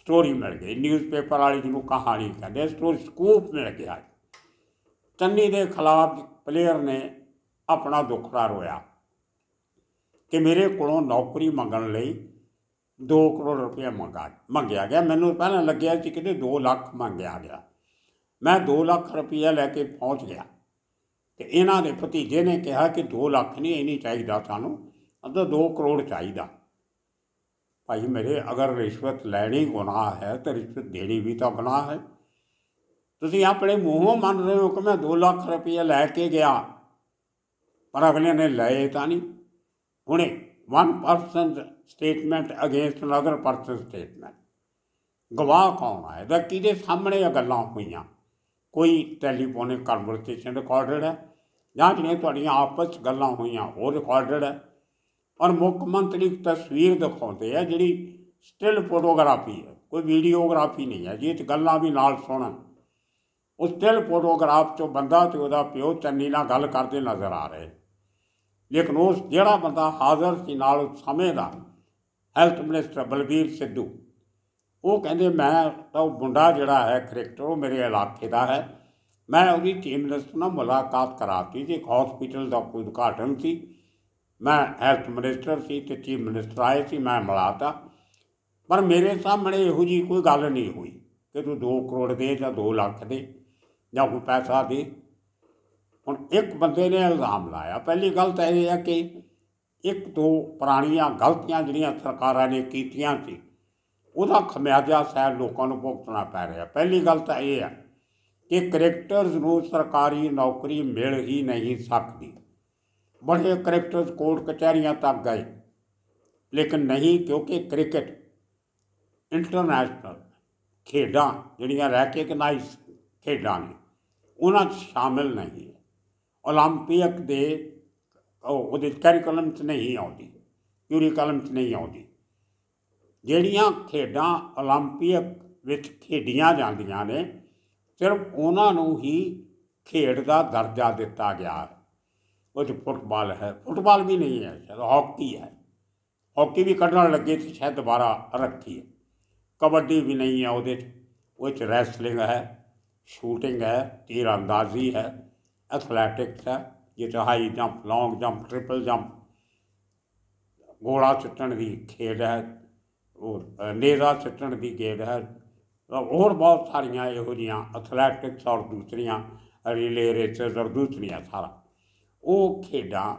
ਸਟੋਰੀ ਮਿਲ ਗਈ ਨਿਊਜ਼ਪੇਪਰ ਵਾਲੀ ਜਿਹਨੂੰ ਕਹਾਣੀ ਕਹਿੰਦੇ ਸਟੋਰੀ ਸਕੂਪ ਮਿਲ ਗਿਆ ਚੰਨੀ ਦੇ ਖਿਲਾਫ ਪਲੇਅਰ ਨੇ ਆਪਣਾ ਦੁੱਖੜਾ ਰੋਇਆ ਕਿ ਮੇਰੇ ਕੋਲੋਂ ਨੌਕਰੀ ਮੰਗਣ ਲਈ 2 ਕਰੋੜ ਰੁਪਏ ਮੰਗਾ ਮੰਗਿਆ ਗਿਆ ਮੈਨੂੰ ਪਹਿਲਾਂ ਲੱਗਿਆ ਕਿ ਕਿਤੇ 2 ਲੱਖ ਮੰਗਿਆ ਗਿਆ ਮੈਂ 2 ਲੱਖ ਰੁਪਏ ਲੈ ਕੇ ਪਹੁੰਚ ਗਿਆ ਤੇ ਇਹਨਾਂ ਦੇ ਭਤੀਜੇ ਨੇ ਕਿਹਾ ਕਿ 2 ਲੱਖ ਨਹੀਂ ਇਹ ਨਹੀਂ ਚਾਹੀਦਾ ਸਾਨੂੰ ਅੰਦਰ 2 ਕਰੋੜ ਚਾਹੀਦਾ ਭਾਈ ਮੇਰੇ ਅਗਰ ਰਿਸ਼ਵਤ ਲੈਣੀ ਗੁਨਾਹ ਹੈ ਤੇ ਰਿਸ਼ਵਤ ਦੇਣੀ ਵੀ ਤਾਂ ਗੁਨਾਹ ਹੈ ਤੁਸੀਂ ਆਪਣੇ ਮੂੰਹੋਂ ਮੰਨ ਰਹੇ ਹੋ ਕਿ ਮੈਂ 2 ਲੱਖ ਰੁਪਏ ਲੈ ਕੇ ਗਿਆ ਪਰ ਅਗਲੇ ਨੇ ਲਏ ਤਾਂ ਨਹੀਂ ਹੁਣੇ 1% ਸਟੇਟਮੈਂਟ ਅਗੇਂਸਟ ਨਗਰ ਪਰਸਨ ਸਟੇਟਮੈਂਟ ਗਵਾਹ ਕੌਣ ਹੈ ਦਾ ਕਿਹਦੇ ਸਾਹਮਣੇ ਇਹ ਗੱਲਾਂ ਹੋਈਆਂ ਕੋਈ ਟੈਲੀਫੋਨਿਕ ਕਨਵਰਸੇਸ਼ਨ ਰਿਕਾਰਡਡ ਹੈ ਜਾਂ ਜਿਹੜੀਆਂ ਤੁਹਾਡੀਆਂ ਆਪਸ ਗੱਲਾਂ ਹੋਈਆਂ ਉਹ ਰਿਕਾਰਡਡ ਹੈ ਔਰ ਮੁੱਖ ਮੰਤਰੀ ਦੀ ਤਸਵੀਰ ਦਿਖਾਉਂਦੇ ਆ ਜਿਹੜੀ ਸਟਿਲ ਫੋਟੋਗ੍ਰਾਫੀ ਹੈ ਕੋਈ ਵੀਡੀਓਗ੍ਰਾਫੀ ਨਹੀਂ ਹੈ ਜੀ ਇਹ ਗੱਲਾਂ ਵੀ ਨਾਲ ਸੁਣਨ ਉਸ ਸਟਿਲ ਫੋਟੋਗ੍ਰਾਫ ਚੋਂ ਬੰਦਾ ਤੇ ਉਹਦਾ ਪਿਓ ਚੰਨੀ ਨਾਲ ਗੱਲ ਕਰਦੇ ਨਜ਼ਰ ਆ ਰਹੇ ਲੇਕਿਨ ਉਸ ਜਿਹੜਾ ਬੰਦਾ ਹਾਜ਼ਰ ਸੀ ਨਾਲ ਉਸ ਸਮੇਂ ਦਾ ਹੈਲਥ ਮਿਨਿਸਟਰ ਬਲਬੀਰ ਸਿੱਧੂ ਉਹ ਕਹਿੰਦੇ ਮੈਂ ਤਾਂ ਉਹ ਮੁੰਡਾ ਜਿਹੜਾ ਹੈ ਕ੍ਰਿਕਟਰ ਉਹ ਮੇਰੇ ਇਲਾਕੇ ਦਾ ਹੈ ਮੈਂ ਉਹਦੀ ਟੀਮ ਨਾਲ ਮੁਲਾਕਾਤ ਕਰਾਤੀ ਤੇ ਹਸਪੀਟਲ ਦਾ ਕੋਈ ਉਦਘਾਟਨ ਸੀ ਮੈਂ ਹੈਲਥ ਮਿਨਿਸਟਰ ਸੀ ਤੇ ਚੀਫ ਮਿਨਿਸਟਰ ਆਏ ਸੀ ਮੈਂ ਮਿਲਾਤਾ ਪਰ ਮੇਰੇ ਸਾਹਮਣੇ ਇਹੋ ਜੀ ਕੋਈ ਗੱਲ ਨਹੀਂ ਹੋਈ ਕਿ ਤੂੰ 2 ਕਰੋੜ ਦੇ ਜਾਂ 2 ਲੱਖ ਦੇ ਜਾਂ ਕੋਈ ਪੈਸਾ ਦੇ ਹੁਣ ਇੱਕ ਬੰਦੇ ਨੇ ਇਲਜ਼ਾਮ ਲਾਇਆ ਪਹਿਲੀ ਗੱਲ ਤਾਂ ਇਹ ਹੈ ਕਿ ਇੱਕ ਤੋਂ ਪੁਰਾਣੀਆਂ ਗਲਤੀਆਂ ਜਿਹੜੀਆਂ ਸਰਕਾਰਾਂ ਨੇ ਕੀਤੀਆਂ ਸੀ ਉਹਦਾ ਖਮਿਆਜਾ ਸਾਰੇ ਲੋਕਾਂ ਨੂੰ ਭੁਗਤਣਾ ਪੈ ਰਿਹਾ ਪਹਿਲੀ ਗੱਲ ਤਾਂ ਇਹ ਹੈ ਕਿ ਕਰੈਕਟਰਸ ਨੂੰ ਸਰਕਾਰੀ ਨੌਕਰੀ ਮਿਲ ਹੀ ਨਹੀਂ ਸਕਦੀ ਬੜੇ ਕਰੈਕਟਰਸ ਕੋਰਟ ਕਚਹਿਰੀਆਂ ਤੱਕ ਗਏ ਲੇਕਿਨ ਨਹੀਂ ਕਿਉਂਕਿ ਕ੍ਰਿਕਟ ਇੰਟਰਨੈਸ਼ਨਲ ਖੇਡਾਂ ਜਿਹੜੀਆਂ ਰਹਿ ਕੇ ਕਿ ਨਾਈਸ ਖੇਡਾਂ ਨੇ ਉਹਨਾਂ 'ਚ ਸ਼ਾਮਿਲ ਨਹੀਂ ਹੈ 올림픽 ਦੇ ਉਹਦੇ ਕੈਰੀਕਲਮ 'ਚ ਨਹੀਂ ਆਉਂਦੀ ਕਲਮ 'ਚ ਨਹੀਂ ਆਉਂਦੀ ਜਿਹੜੀਆਂ ਖੇਡਾਂ 올림픽 ਵਿੱਚ ਖੇਡੀਆਂ ਜਾਂਦੀਆਂ ਨੇ ਸਿਰਫ ਉਹਨਾਂ ਨੂੰ ਹੀ ਖੇਡ ਦਾ ਦਰਜਾ ਦਿੱਤਾ ਗਿਆ ਉਹ ਫੁੱਟਬਾਲ ਹੈ ਫੁੱਟਬਾਲ ਵੀ ਨਹੀਂ ਹੈ ਸ਼ਾਇਦ ਹਾਕੀ ਹੈ ਹਾਕੀ ਵੀ ਕੱਢਣ ਲੱਗੇ ਸੀ ਸ਼ਾਇਦ ਦੁਬਾਰਾ ਰੱਖੀ ਹੈ ਕਬੱਡੀ ਵੀ ਨਹੀਂ ਹੈ ਉਹਦੇ 'ਚ ਉਹ 'ਚ ਰੈਸਲਿੰਗ ਹੈ ਸ਼ੂਟਿੰਗ ਹੈ ਤੀਰ ਅੰਦਾਜ਼ੀ ਹੈ ਐਥਲੈਟਿਕਸ ਹੈ ਇਹ high jump long jump triple jump ਗੋਲਾ ਚੁੱਟਣ ਦੀ ਖੇਡ ਹੈ ਉਹ ਨੇਰਾ ਸੱਟਣ ਦੀ ਗੇੜ ਹੈ ਹੋਰ ਬਹੁਤ ਸਾਰੀਆਂ ਇਹੋ ਜੀਆਂ ਐਥਲੈਟਿਕਸ ਔਰ ਦੂਸਰੀਆਂ ਰਿਲੇ ਰੇਸਸ ਔਰ ਦੂਸਰੀਆਂ ਸਾਰਾ ਉਹ ਖੇਡਾਂ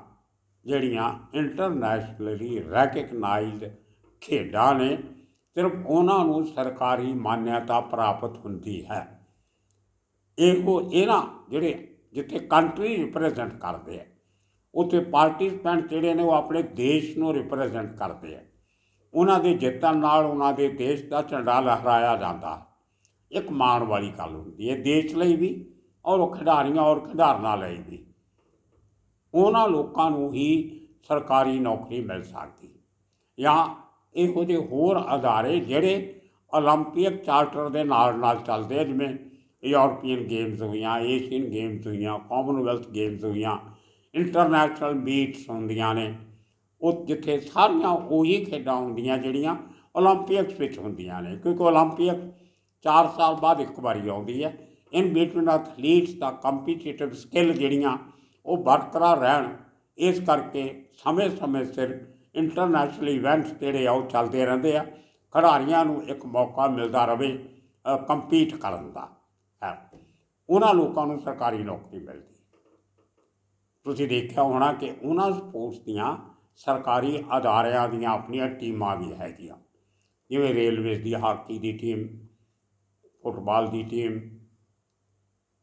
ਜਿਹੜੀਆਂ ਇੰਟਰਨੈਸ਼ਨਲੀ ਰੈਕਗਨਾਈਜ਼ਡ ਖੇਡਾਂ ਨੇ ਸਿਰਫ ਉਹਨਾਂ ਨੂੰ ਸਰਕਾਰੀ ਮਾਨਤਾ ਪ੍ਰਾਪਤ ਹੁੰਦੀ ਹੈ ਇਹੋ ਇਹਨਾਂ ਜਿਹੜੇ ਜਿੱਥੇ ਕੰਟਰੀ ਰਿਪਰੈਜ਼ੈਂਟ ਕਰਦੇ ਆ ਉੱਥੇ ਪਾਰਟਿਸਪੈਂਟ ਜਿਹੜੇ ਨੇ ਉਹ ਆਪਣੇ ਦੇਸ਼ ਨੂੰ ਰਿਪਰੈਜ਼ੈਂਟ ਕਰਦੇ ਆ ਉਹਨਾਂ ਦੇ ਜਿੱਤਣ ਨਾਲ ਉਹਨਾਂ ਦੇ ਦੇਸ਼ ਦਾ ਝੰਡਾ ਲਹਿਰਾਇਆ ਜਾਂਦਾ ਇੱਕ ਮਾਣ ਵਾਲੀ ਗੱਲ ਹੁੰਦੀ ਹੈ ਦੇਸ਼ ਲਈ ਵੀ ਔਰ ਖਿਡਾਰੀਆਂ ਔਰ ਖਿਡਾਰਨਾ ਲਈ ਵੀ ਉਹਨਾਂ ਲੋਕਾਂ ਨੂੰ ਹੀ ਸਰਕਾਰੀ ਨੌਕਰੀ ਮਿਲ ਸਕਦੀ ਜਾਂ ਇਹੋ ਜਿਹੇ ਹੋਰ ਅਦਾਰੇ ਜਿਹੜੇ 올림픽 ਚਾਰਟਰ ਦੇ ਨਾਲ ਨਾਲ ਚੱਲਦੇ ਆ ਜਿਵੇਂ ਯੂਰਪੀਅਨ ਗੇਮਸ ਹੋਈਆਂ ਏਸ਼ੀਅਨ ਗੇਮਸ ਹੋਈਆਂ ਕਾਮਨਵੈਲਥ ਗੇਮਸ ਹੋਈਆਂ ਇੰਟਰਨੈਸ਼ਨਲ ਮੀਟਸ ਹੁੰਦੀਆਂ ਨੇ ਉਹ ਜਿੱਥੇ ਸਾਰੀਆਂ ਉਹੀ ਖੇਡਾਂ ਹੁੰਦੀਆਂ ਜਿਹੜੀਆਂ 올림픽ਸ ਵਿੱਚ ਹੁੰਦੀਆਂ ਨੇ ਕਿਉਂਕਿ 올림픽 4 ਸਾਲ ਬਾਅਦ ਇੱਕ ਵਾਰੀ ਆਉਂਦੀ ਹੈ ਇਨ ਬੀਟਵੀਨ ਐਥਲੀਟਸ ਦਾ ਕੰਪੀਟੀਟਿਵ ਸਕਿੱਲ ਜਿਹੜੀਆਂ ਉਹ ਬਰਕਰਾਰ ਰਹਿਣ ਇਸ ਕਰਕੇ ਸਮੇਂ-ਸਮੇਂ ਸਿਰ ਇੰਟਰਨੈਸ਼ਨਲ ਇਵੈਂਟਸ ਜਿਹੜੇ ਆਉ ਚੱਲਦੇ ਰਹਿੰਦੇ ਆ ਖਿਡਾਰੀਆਂ ਨੂੰ ਇੱਕ ਮੌਕਾ ਮਿਲਦਾ ਰਵੇ ਕੰਪੀਟ ਕਰਨ ਦਾ ਹੈ ਉਹਨਾਂ ਲੋਕਾਂ ਨੂੰ ਸਰਕਾਰੀ ਨੌਕਰੀ ਮਿਲਦੀ ਤੁਸੀਂ ਦੇਖਿਆ ਹੋਣਾ ਕਿ ਉਹਨਾਂ ਸਪੋਰਟਸ ਦੀਆਂ ਸਰਕਾਰੀ ਅਦਾਰਿਆਂ ਦੀਆਂ ਆਪਣੀਆਂ ਟੀਮਾਂ ਵੀ ਹੈਗੀਆਂ ਜਿਵੇਂ ਰੇਲਵੇ ਦੀ ਹਾਕੀ ਦੀ ਟੀਮ ਫੁੱਟਬਾਲ ਦੀ ਟੀਮ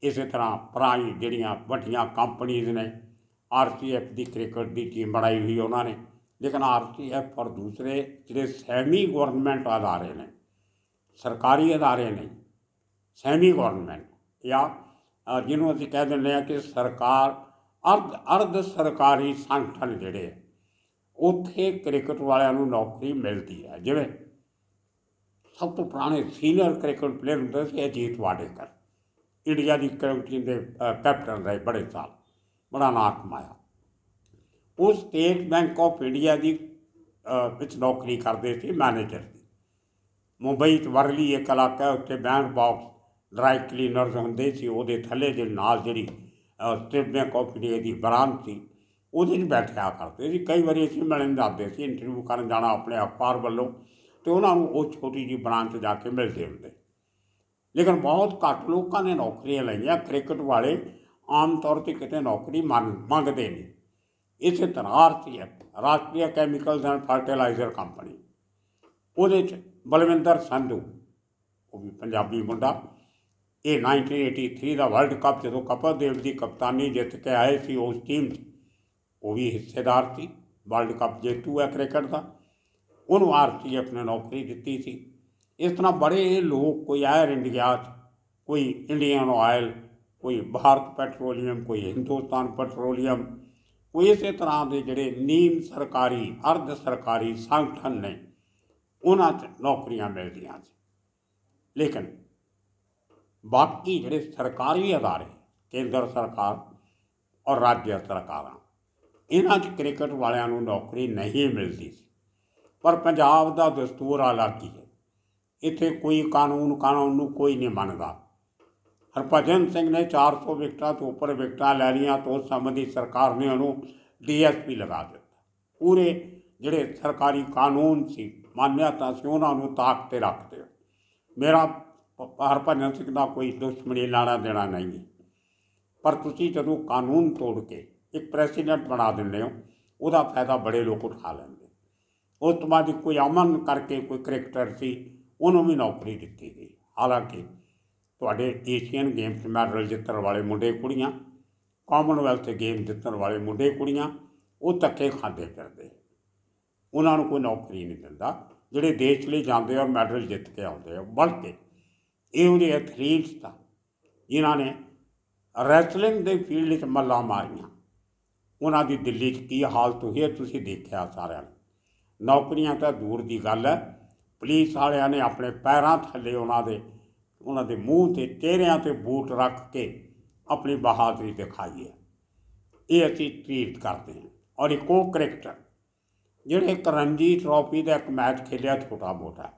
ਇਸੇ ਤਰ੍ਹਾਂ ਪ੍ਰਾਈ ਜਿਹੜੀਆਂ ਵੱਡੀਆਂ ਕੰਪਨੀਆਂ ਨੇ ਆਰਟੀਐਫ ਦੀ ਕ੍ਰਿਕਟ ਦੀ ਟੀਮ ਬਣਾਈ ਹੋਈ ਉਹਨਾਂ ਨੇ ਲੇਕਿਨ ਆਰਸੀਐਫ ਔਰ ਦੂਸਰੇ ਜਿਹੜੇ ਸੈਮੀ ਗਵਰਨਮੈਂਟ ਅਦਾਰੇ ਨੇ ਸਰਕਾਰੀ ਅਦਾਰੇ ਨੇ ਸੈਮੀ ਗਵਰਨਮੈਂਟ ਜਾਂ ਜਿਹਨੂੰ ਅਸੀਂ ਕਹਿ ਦਿੰਦੇ ਹਾਂ ਕਿ ਸਰਕਾਰ ਅਰਧ ਅਰਧ ਸਰਕਾਰੀ ਸੰਗਠਨ ਜਿਹੜੇ ਉੱਥੇ ਕ੍ਰਿਕਟ ਵਾਲਿਆਂ ਨੂੰ ਨੌਕਰੀ ਮਿਲਦੀ ਹੈ ਜਿਵੇਂ ਸਭ ਤੋਂ ਪੁਰਾਣੇ ਸੀਨੀਅਰ ਕ੍ਰਿਕਟ ਪਲੇਅਰ ਹੁੰਦੇ ਸੀ ਅਜੀਤ ਵਾਡੇਕਰ ਇੰਡੀਆ ਦੀ ਕ੍ਰਿਕਟ ਟੀਮ ਦੇ ਕੈਪਟਨ ਰਹੇ ਬੜੇ ਸਾਲ ਬੜਾ ਨਾਮ ਕਮਾਇਆ ਉਹ ਸਟੇਟ ਬੈਂਕ ਆਫ ਇੰਡੀਆ ਦੀ ਵਿੱਚ ਨੌਕਰੀ ਕਰਦੇ ਸੀ ਮੈਨੇਜਰ ਦੀ ਮੁੰਬਈ ਤੋਂ ਵਰਲੀ ਇੱਕ ਇਲਾਕਾ ਹੈ ਉੱਥੇ ਬੈਂਡ ਬਾਕਸ ਡਰਾਈ ਕਲੀਨਰ ਹੁੰਦੇ ਸੀ ਉਹਦੇ ਥੱਲੇ ਦੇ ਨਾਲ ਜਿਹੜੀ ਸਟੇਟ ਬੈਂਕ ਆਫ ਇੰਡੀਆ ਦੀ ਬਰਾਂਚ ਸੀ ਉਹਦੇ 'ਚ ਬੈਠਿਆ ਕਰਦੇ ਸੀ ਕਈ ਵਾਰੀ ਅਸੀਂ ਮਿਲਣ ਜਾਂਦੇ ਸੀ ਇੰਟਰਵਿਊ ਕਰਨ ਜਾਣਾ ਆਪਣੇ ਅਖਬਾਰ ਵੱਲੋਂ ਤੇ ਉਹਨਾਂ ਨੂੰ ਉਹ ਛੋਟੀ ਜੀ ਬ੍ਰਾਂਚ ਜਾ ਕੇ ਮਿਲਦੇ ਹੁੰਦੇ ਲੇਕਿਨ ਬਹੁਤ ਘੱਟ ਲੋਕਾਂ ਨੇ ਨੌਕਰੀਆਂ ਲਈਆਂ ਕ੍ਰਿਕਟ ਵਾਲੇ ਆਮ ਤੌਰ ਤੇ ਕਿਤੇ ਨੌਕਰੀ ਮੰਗਦੇ ਨਹੀਂ ਇਸੇ ਤਰ੍ਹਾਂ ਹੈ ਰਾਸ਼ਟਰੀ ਕੈਮੀਕਲ ਐਂਡ ਫਰਟੀਲਾਈਜ਼ਰ ਕੰਪਨੀ ਉਹਦੇ ਚ ਬਲਵਿੰਦਰ ਸੰਧੂ ਉਹ ਵੀ ਪੰਜਾਬੀ ਮੁੰਡਾ ਇਹ 1983 ਦਾ ਵਰਲਡ ਕੱਪ ਜਦੋਂ ਕਪਰ ਦੇਵ ਦੀ ਕਪਤਾਨੀ ਜਿੱਤ ਕੇ ਆਏ ਸੀ ਉਸ ਟੀਮ 'ਚ वो भी हिस्सेदार थी वर्ल्ड कप जेतू है क्रिकेट का उन्होंने उन आरती अपने नौकरी दिती थी इस तरह बड़े लोग कोई एयर इंडिया कोई इंडियन ऑयल कोई भारत पेट्रोलियम कोई हिंदुस्तान पेट्रोलियम कोई इस तरह के जोड़े नीम सरकारी अर्ध सरकारी संगठन ने उन्होंने नौकरियां मिल दया लेकिन बाकी जोड़े सरकारी अदारे केंद्र सरकार और राज्य सरकार ਇਹਨਾਂ 'ਚ ਕ੍ਰਿਕਟ ਵਾਲਿਆਂ ਨੂੰ ਨੌਕਰੀ ਨਹੀਂ ਮਿਲਦੀ ਸੀ ਪਰ ਪੰਜਾਬ ਦਾ ਦਸਤੂਰ ਹੀ ਹੈ ਇੱਥੇ ਕੋਈ ਕਾਨੂੰਨ ਕਾਨੂੰਨ ਨੂੰ ਕੋਈ ਨਹੀਂ ਮੰਨਦਾ ਹਰਪਜਨ ਸਿੰਘ ਨੇ 400 ਵਿਕਟਾਂ ਤੋਂ ਉੱਪਰ ਵਿਕਟਾਂ ਲੈ ਲਈਆਂ ਤੋਂ ਸੰਬੰਧੀ ਸਰਕਾਰ ਨੇ ਉਹਨੂੰ ਡੀਐਸਪੀ ਲਗਾ ਦਿੱਤਾ ਪੂਰੇ ਜਿਹੜੇ ਸਰਕਾਰੀ ਕਾਨੂੰਨ ਸੀ ਮਾਨਿਆਤਾ ਸੀ ਉਹਨਾਂ ਨੂੰ ਤਾਕ ਤੇ ਰੱਖਦੇ ਮੇਰਾ ਹਰਭਜਨ ਸਿੰਘ ਦਾ ਕੋਈ ਦੁਸ਼ਮਣੀ ਲਾਣਾ ਦੇਣਾ ਨਹੀਂ ਪਰ ਤੁਸੀਂ ਜਦੋਂ ਕਾਨੂੰਨ ਤੋੜ ਕੇ ਇੱਕ ਪ੍ਰੈਸੀਡੈਂਟ ਬਣਾ ਦਿੰਦੇ ਹੋ ਉਹਦਾ ਫਾਇਦਾ ਬੜੇ ਲੋਕ ਉਠਾ ਲੈਂਦੇ ਉਸ ਤੋਂ ਬਾਅਦ ਕੋਈ ਅਮਨ ਕਰਕੇ ਕੋਈ ਕ੍ਰਿਕਟਰ ਸੀ ਉਹਨੂੰ ਵੀ ਨੌਕਰੀ ਦਿੱਤੀ ਗਈ ਹਾਲਾਂਕਿ ਤੁਹਾਡੇ ਏਸ਼ੀਅਨ ਗੇਮਸ ਮੈਡਲ ਜਿੱਤਣ ਵਾਲੇ ਮੁੰਡੇ ਕੁੜੀਆਂ ਕਾਮਨਵੈਲਥ ਗੇਮ ਜਿੱਤਣ ਵਾਲੇ ਮੁੰਡੇ ਕੁੜੀਆਂ ਉਹ ਧੱਕੇ ਖਾਂਦੇ ਫਿਰਦੇ ਉਹਨਾਂ ਨੂੰ ਕੋਈ ਨੌਕਰੀ ਨਹੀਂ ਦਿੰਦਾ ਜਿਹੜੇ ਦੇਸ਼ ਲਈ ਜਾਂਦੇ ਔਰ ਮੈਡਲ ਜਿੱਤ ਕੇ ਆਉਂਦੇ ਆ ਬਲਕਿ ਇਹ ਉਹਦੇ ਐਥਲੀਟਸ ਦਾ ਇਹਨਾਂ ਨੇ ਰੈਸਲਿੰਗ ਦੇ ਫੀਲਡ ਵਿੱਚ ਮੱਲਾ ਮਾਰੀਆਂ ਉਹਨਾਂ ਦੀ ਦਿੱਲੀ 'ਚ ਕੀ ਹਾਲਤ ਹੋਈ ਹੈ ਤੁਸੀਂ ਦੇਖਿਆ ਸਾਰਿਆਂ ਨੇ ਨੌਕਰੀਆਂ ਤਾਂ ਦੂਰ ਦੀ ਗੱਲ ਹੈ ਪੁਲਿਸ ਵਾਲਿਆਂ ਨੇ ਆਪਣੇ ਪੈਰਾਂ ਥੱਲੇ ਉਹਨਾਂ ਦੇ ਉਹਨਾਂ ਦੇ ਮੂੰਹ ਤੇ ਚਿਹਰਿਆਂ ਤੇ ਬੂਟ ਰੱਖ ਕੇ ਆਪਣੀ ਬਹਾਦਰੀ ਦਿਖਾਈ ਹੈ ਇਹ ਅਸੀਂ ਟ੍ਰੀਟ ਕਰਦੇ ਹਾਂ ਔਰ ਇੱਕ ਉਹ ਕ੍ਰਿਕਟਰ ਜਿਹੜੇ ਇੱਕ ਰਣਜੀ ਟਰਾਫੀ ਦਾ ਇੱਕ ਮੈਚ ਖੇਲਿਆ ਛੋਟਾ ਮੋਟਾ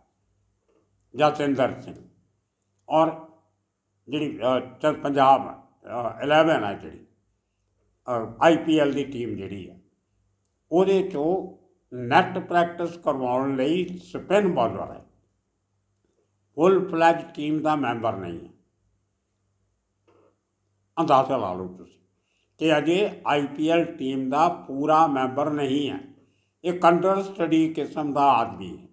ਜਤਿੰਦਰ ਸਿੰਘ ਔਰ ਜਿਹੜੀ ਪੰਜਾਬ 11 ਹੈ ਜਿਹੜੀ ਆਈਪੀਐਲ ਦੀ ਟੀਮ ਜਿਹੜੀ ਹੈ ਉਹਦੇ ਚੋਂ ਨੈਟ ਪ੍ਰੈਕਟਿਸ ਕਰਵਾਉਣ ਲਈ ਸਪਿਨ ਬਾਲਰ ਹੈ ਫੁੱਲ ਫਲੈਜ ਟੀਮ ਦਾ ਮੈਂਬਰ ਨਹੀਂ ਹੈ ਅੰਦਾਜ਼ਾ ਲਾ ਲਓ ਤੁਸੀਂ ਕਿ ਅਜੇ ਆਈਪੀਐਲ ਟੀਮ ਦਾ ਪੂਰਾ ਮੈਂਬਰ ਨਹੀਂ ਹੈ ਇਹ ਕੰਡਰ ਸਟੱਡੀ ਕਿਸਮ ਦਾ ਆਦਮੀ ਹੈ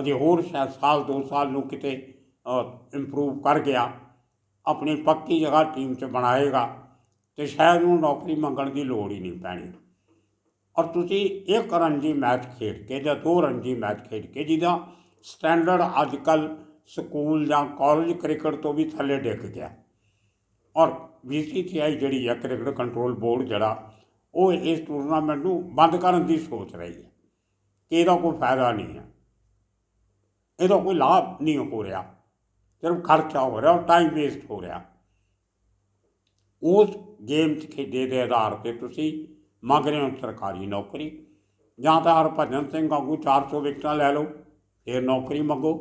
ਅਜੇ ਹੋਰ ਸ਼ਾਇਦ ਸਾਲ ਦੋ ਸਾਲ ਨੂੰ ਕਿਤੇ ਇੰਪਰੂਵ ਕਰ ਗਿਆ ਆਪਣੀ ਪੱਕੀ ਜਗ੍ਹਾ ਟੀਮ 'ਚ ਬਣਾਏਗਾ ਤੇ ਸ਼ਾਇਦ ਨੂੰ ਨੌਕਰੀ ਮੰਗਣ ਦੀ ਲੋੜ ਹੀ ਨਹੀਂ ਪੈਣੀ ਔਰ ਤੁਸੀਂ ਇੱਕ ਰਣਜੀ ਮੈਚ ਖੇਡ ਕੇ ਜਾਂ ਦੋ ਰਣਜੀ ਮੈਚ ਖੇਡ ਕੇ ਜਿਹਦਾ ਸਟੈਂਡਰਡ ਅੱਜ ਕੱਲ ਸਕੂਲ ਜਾਂ ਕਾਲਜ ਕ੍ਰਿਕਟ ਤੋਂ ਵੀ ਥੱਲੇ ਡਿੱਗ ਗਿਆ ਔਰ ਬੀਸੀਸੀਆਈ ਜਿਹੜੀ ਹੈ ਕ੍ਰਿਕਟ ਕੰਟਰੋਲ ਬੋਰਡ ਜਿਹੜਾ ਉਹ ਇਸ ਟੂਰਨਾਮੈਂਟ ਨੂੰ ਬੰਦ ਕਰਨ ਦੀ ਸੋਚ ਰਹੀ ਹੈ ਕਿ ਇਹਦਾ ਕੋਈ ਫਾਇਦਾ ਨਹੀਂ ਹੈ ਇਹਦਾ ਕੋਈ ਲਾਭ ਨਹੀਂ ਹੋ ਰਿਹਾ ਸਿਰਫ ਖਰਚਾ ਹੋ ਰਿਹਾ ਔਰ ਟਾਈਮ ਵੇਸਟ ਹੋ ਰਿਹਾ ਉਸ ਗੇਮ 'ਚ ਖੇਡੇ ਦੇ ਆਧਾਰ ਤੇ ਤੁਸੀਂ ਮੰਗ ਰਹੇ ਹੋ ਸਰਕਾਰੀ ਨੌਕਰੀ ਜਾਂ ਤਾਂ ਹਰਭਜਨ ਸਿੰਘ ਵਾਂਗੂ 400 ਵਿਕਟਾਂ ਲੈ ਲਓ ਫਿਰ ਨੌਕਰੀ ਮੰਗੋ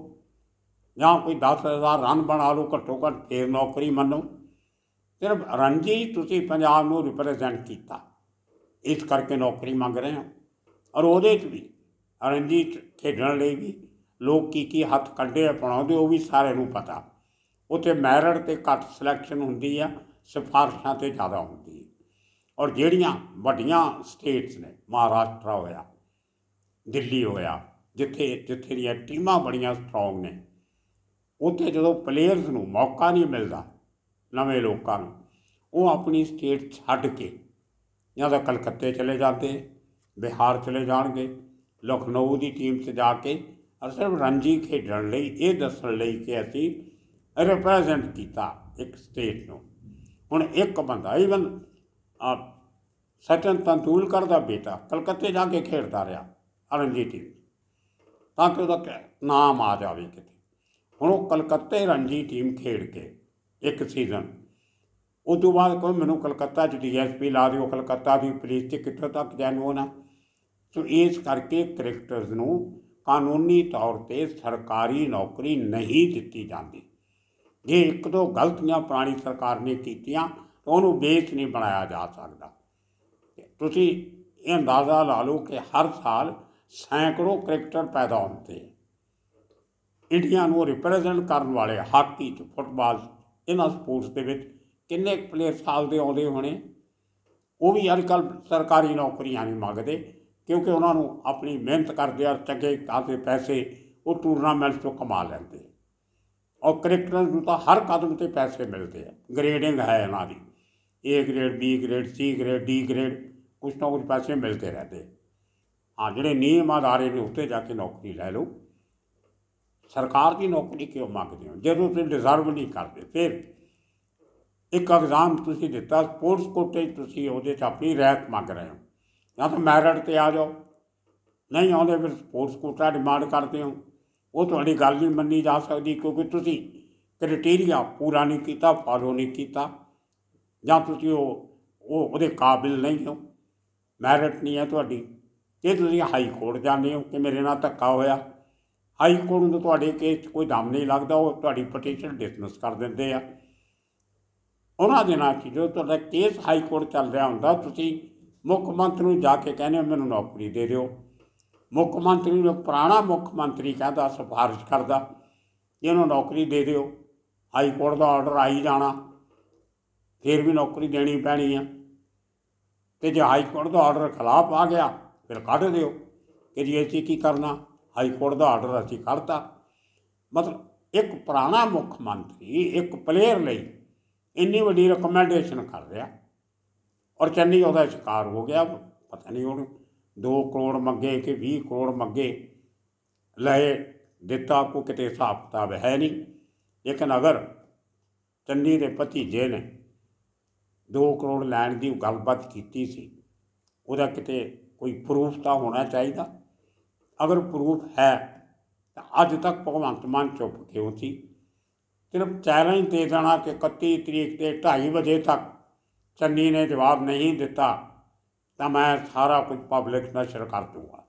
ਜਾਂ ਕੋਈ 10000 ਰਨ ਬਣਾ ਲਓ ਘੱਟੋ ਘੱਟ ਫਿਰ ਨੌਕਰੀ ਮੰਨੋ ਸਿਰਫ ਰਣਜੀ ਤੁਸੀਂ ਪੰਜਾਬ ਨੂੰ ਰਿਪਰੈਜ਼ੈਂਟ ਕੀਤਾ ਇਸ ਕਰਕੇ ਨੌਕਰੀ ਮੰਗ ਰਹੇ ਹਾਂ ਔਰ ਉਹਦੇ 'ਚ ਵੀ ਰਣਜੀ ਖੇਡਣ ਲਈ ਵੀ ਲੋਕ ਕੀ ਕੀ ਹੱਥ ਕੱਢੇ ਅਪਣਾਉਂਦੇ ਉਹ ਵੀ ਸਾਰਿਆਂ ਨੂੰ ਪਤਾ ਉੱਥੇ ਮੈਰਿਟ ਤੇ ਘੱਟ ਸਿਲੈਕਸ਼ਨ ਹੁੰਦੀ ਆ ਸਿਫਾਰਸ਼ਾਂ ਤੇ ਜ਼ਿਆਦਾ ਹੁੰਦੀ ਹੈ ਔਰ ਜਿਹੜੀਆਂ ਵੱਡੀਆਂ ਸਟੇਟਸ ਨੇ ਮਹਾਰਾਸ਼ਟਰ ਹੋਇਆ ਦਿੱਲੀ ਹੋਇਆ ਜਿੱਥੇ ਜਿੱਥੇ ਦੀਆਂ ਟੀਮਾਂ ਬੜੀਆਂ ਸਟਰੋਂਗ ਨੇ ਉੱਥੇ ਜਦੋਂ ਪਲੇਅਰਸ ਨੂੰ ਮੌਕਾ ਨਹੀਂ ਮਿਲਦਾ ਨਵੇਂ ਲੋਕਾਂ ਨੂੰ ਉਹ ਆਪਣੀ ਸਟੇਟ ਛੱਡ ਕੇ ਜਾਂ ਤਾਂ ਕਲਕੱਤੇ ਚਲੇ ਜਾਂਦੇ ਬਿਹਾਰ ਚਲੇ ਜਾਣਗੇ ਲਖਨਊ ਦੀ ਟੀਮ 'ਚ ਜਾ ਕੇ ਸਿਰਫ ਰਣਜੀ ਖੇਡਣ ਲਈ ਇਹ ਦੱਸਣ ਲਈ ਕਿ ਅਸੀਂ ਰਿਪਰੈਜ਼ੈਂਟ ਕੀਤਾ ਇੱਕ ਸਟੇਟ ਨੂੰ ਹੁਣ ਇੱਕ ਬੰਦਾ ਇਵਨ ਆ ਸਚਨ ਤੰਦੂਲ ਕਰਦਾ ਬੇਟਾ ਕਲਕੱਤੇ ਜਾ ਕੇ ਖੇਡਦਾ ਰਿਹਾ ਰਣਜੀ ਟੀਮ ਤਾਂ ਕਿ ਉਹਦਾ ਨਾਮ ਆ ਜਾਵੇ ਕਿਤੇ ਹੁਣ ਉਹ ਕਲਕੱਤੇ ਰਣਜੀ ਟੀਮ ਖੇਡ ਕੇ ਇੱਕ ਸੀਜ਼ਨ ਉਸ ਤੋਂ ਬਾਅਦ ਕੋਈ ਮੈਨੂੰ ਕਲਕੱਤਾ ਚ ਡੀਐਸਪੀ ਲਾ ਦਿਓ ਕਲਕੱਤਾ ਦੀ ਪੁਲਿਸ ਤੇ ਕਿੱਥੇ ਤੱਕ ਜਾਣੂ ਹੋਣਾ ਸੋ ਇਸ ਕਰਕੇ ਕ੍ਰਿਕਟਰਸ ਨੂੰ ਕਾਨੂੰਨੀ ਤੌਰ ਤੇ ਸਰਕਾਰੀ ਨੌਕਰੀ ਨਹੀਂ ਦਿੱਤੀ ਜਾਂਦੀ ਜੇ ਇੱਕ ਦੋ ਗਲਤੀਆਂ ਪੁਰਾਣੀ ਸਰਕਾਰ ਨੇ ਕੀਤੀਆਂ ਤਾਂ ਉਹਨੂੰ ਬੇਸ ਨਹੀਂ ਬਣਾਇਆ ਜਾ ਸਕਦਾ ਤੁਸੀਂ ਇਹ ਅੰਦਾਜ਼ਾ ਲਾ ਲਓ ਕਿ ਹਰ ਸਾਲ ਸੈਂਕੜੋ ਕ੍ਰਿਕਟਰ ਪੈਦਾ ਹੁੰਦੇ ਇੰਡੀਆ ਨੂੰ ਰਿਪਰੈਜ਼ੈਂਟ ਕਰਨ ਵਾਲੇ ਹਾਕੀ ਚ ਫੁੱਟਬਾਲ ਇਹਨਾਂ ਸਪੋਰਟਸ ਦੇ ਵਿੱਚ ਕਿੰਨੇ ਪਲੇਅਰ ਸਾਲ ਦੇ ਆਉਂਦੇ ਹੋਣੇ ਉਹ ਵੀ ਅੱਜ ਕੱਲ ਸਰਕਾਰੀ ਨੌਕਰੀਆਂ ਨਹੀਂ ਮੰਗਦੇ ਕਿਉਂਕਿ ਉਹਨਾਂ ਨੂੰ ਆਪਣੀ ਮਿਹਨਤ ਕਰਦੇ ਆ ਚੰਗੇ ਕਾਸੇ ਪੈਸੇ ਉਹ ਟੂਰਨਾਮੈਂਟ ਤੋਂ ਕਮਾ ਲੈਂਦੇ ਔਰ ਕ੍ਰਿਕਟਰ ਨੂੰ ਤਾਂ ਹਰ ਕਦਮ ਤੇ ਪੈਸੇ ਮਿਲਦੇ ਆ ਗ੍ਰੇਡਿੰਗ ਹੈ ਇਹਨਾਂ ਦੀ A grade B grade C grade D grade ਕੁਝ ਨਾ ਕੁਝ ਪੈਸੇ ਮਿਲਦੇ ਰਹਦੇ ਆ ਜਿਹੜੇ ਨਿਯਮ ਆਧਾਰੇ ਨੇ ਉੱਤੇ ਜਾ ਕੇ ਨੌਕਰੀ ਲੈ ਲਓ ਸਰਕਾਰ ਦੀ ਨੌਕਰੀ ਕਿਉਂ ਮੰਗਦੇ ਹੋ ਜਦੋਂ ਤੁਸੀਂ ਡਿਜ਼ਰਵ ਨਹੀਂ ਕਰਦੇ ਫਿਰ ਇੱਕ ਐਗਜ਼ਾਮ ਤੁਸੀਂ ਦਿੱਤਾ ਸਪੋਰਟਸ ਕੋਟੇ ਤੁਸੀਂ ਉਹਦੇ 'ਚ ਆਪਣੀ ਰਹਿਤ ਮੰਗ ਰਹੇ ਹੋ ਜਾਂ ਤਾਂ ਮੈਰਿਟ ਤੇ ਆ ਜਾਓ ਨਹੀਂ ਆਉਂਦੇ ਫਿਰ ਸਪੋਰਟਸ ਕੋਟਾ ਡਿਮਾਂਡ ਕਰਦੇ ਹੋ ਉਹ ਤੁਹਾਡੀ ਗੱਲ ਨਹੀਂ ਮੰਨੀ ਜਾ ਸਕਦੀ ਕਿਉਂਕਿ ਤੁਸੀਂ ਕ੍ਰਾਈਟੇਰੀਆ ਪੂਰਾ ਨਹੀਂ ਕੀਤਾ ਫਾਲੋ ਨਹੀਂ ਕੀਤਾ ਜਾਂ ਤੁਸੀਂ ਉਹ ਉਹ ਉਹਦੇ ਕਾਬਿਲ ਨਹੀਂ ਹੋ ਮੈਰਿਟ ਨਹੀਂ ਹੈ ਤੁਹਾਡੀ ਜੇ ਤੁਸੀਂ ਹਾਈ ਕੋਰਟ ਜਾਂਦੇ ਹੋ ਕਿ ਮੇਰੇ ਨਾਲ ਧੱਕਾ ਹੋਇਆ ਹਾਈ ਕੋਰਟ ਨੂੰ ਤੁਹਾਡੇ ਕੇਸ ਕੋਈ ਦਮ ਨਹੀਂ ਲੱਗਦਾ ਉਹ ਤੁਹਾਡੀ ਪਟੀਸ਼ਨ ਡਿਸਮਿਸ ਕਰ ਦਿੰਦੇ ਆ ਉਹਨਾਂ ਦੇ ਨਾਲ ਕਿ ਜੋ ਤੁਹਾਡਾ ਕੇਸ ਹਾਈ ਕੋਰਟ ਚੱਲ ਰਿਹਾ ਹੁੰਦਾ ਤੁਸੀਂ ਮੁੱਖ ਮੰਤਰੀ ਨੂੰ ਜਾ ਕੇ ਕਹਿੰਦੇ ਮੈਨੂੰ ਨੌਕਰੀ ਦੇ ਦਿਓ ਮੁੱਖ ਮੰਤਰੀ ਨੂੰ ਪੁਰਾਣਾ ਮੁੱਖ ਮੰਤਰੀ ਕਹਿੰਦਾ ਸਿਫਾਰਿਸ਼ ਕਰਦਾ ਇਹਨੂੰ ਨੌਕਰੀ ਦੇ ਦਿਓ ਹਾਈ ਕੋਰਟ ਦਾ ਆਰਡਰ ਆਈ ਜਾਣਾ ਫਿਰ ਵੀ ਨੌਕਰੀ ਦੇਣੀ ਪੈਣੀ ਆ ਤੇ ਜੇ ਹਾਈ ਕੋਰਟ ਦਾ ਆਰਡਰ ਖਿਲਾਫ ਆ ਗਿਆ ਫਿਰ ਕੱਢ ਦਿਓ ਕਿ ਜੀ ਅਸੀਂ ਕੀ ਕਰਨਾ ਹਾਈ ਕੋਰਟ ਦਾ ਆਰਡਰ ਅਸੀਂ ਕੱਢਤਾ ਮਤਲਬ ਇੱਕ ਪੁਰਾਣਾ ਮੁੱਖ ਮੰਤਰੀ ਇੱਕ ਪਲੇਅਰ ਲਈ ਇੰਨੀ ਵੱਡੀ ਰეკਮੈਂਡੇਸ਼ਨ ਕਰ ਰਿਹਾ ਔਰ ਚੰਨੀ ਉਹਦਾ ਸ਼ਿਕਾਰ ਹੋ ਗਿਆ ਪਤਾ ਨਹੀਂ ਉਹਨੂੰ 2 ਕਰੋੜ ਮੰਗੇ ਕਿ 20 ਕਰੋੜ ਮੰਗੇ ਲਏ ਦਿੱਤਾ ਕੋ ਕਿਤੇ ਹਿਸਾਬ ਕਿਤਾਬ ਹੈ ਨਹੀਂ ਲੇਕਿਨ ਅਗਰ ਚੰਨੀ ਦੇ ਭਤੀਜੇ ਨੇ 2 ਕਰੋੜ ਲੈਣ ਦੀ ਗੱਲਬਾਤ ਕੀਤੀ ਸੀ ਉਹਦਾ ਕਿਤੇ ਕੋਈ ਪ੍ਰੂਫ ਤਾਂ ਹੋਣਾ ਚਾਹੀਦਾ ਅਗਰ ਪ੍ਰੂਫ ਹੈ ਤਾਂ ਅੱਜ ਤੱਕ ਭਗਵੰਤ ਮਾਨ ਚੁੱਪ ਕਿਉਂ ਸੀ ਸਿਰਫ ਚੈਲੰਜ ਦੇ ਦੇਣਾ ਕਿ 31 ਤਰੀਕ ਤੇ 2:30 ਵਜੇ ਤੱਕ ਚੰਨੀ ਨੇ ਜਵਾਬ ਨਹੀਂ ਦਿੱਤਾ ਤਾਂ ਮੈਂ ਸਾਰਾ ਕੁਝ ਪਬਲਿਕ ਨਸ਼ਰ ਕਰ ਦੂੰਗਾ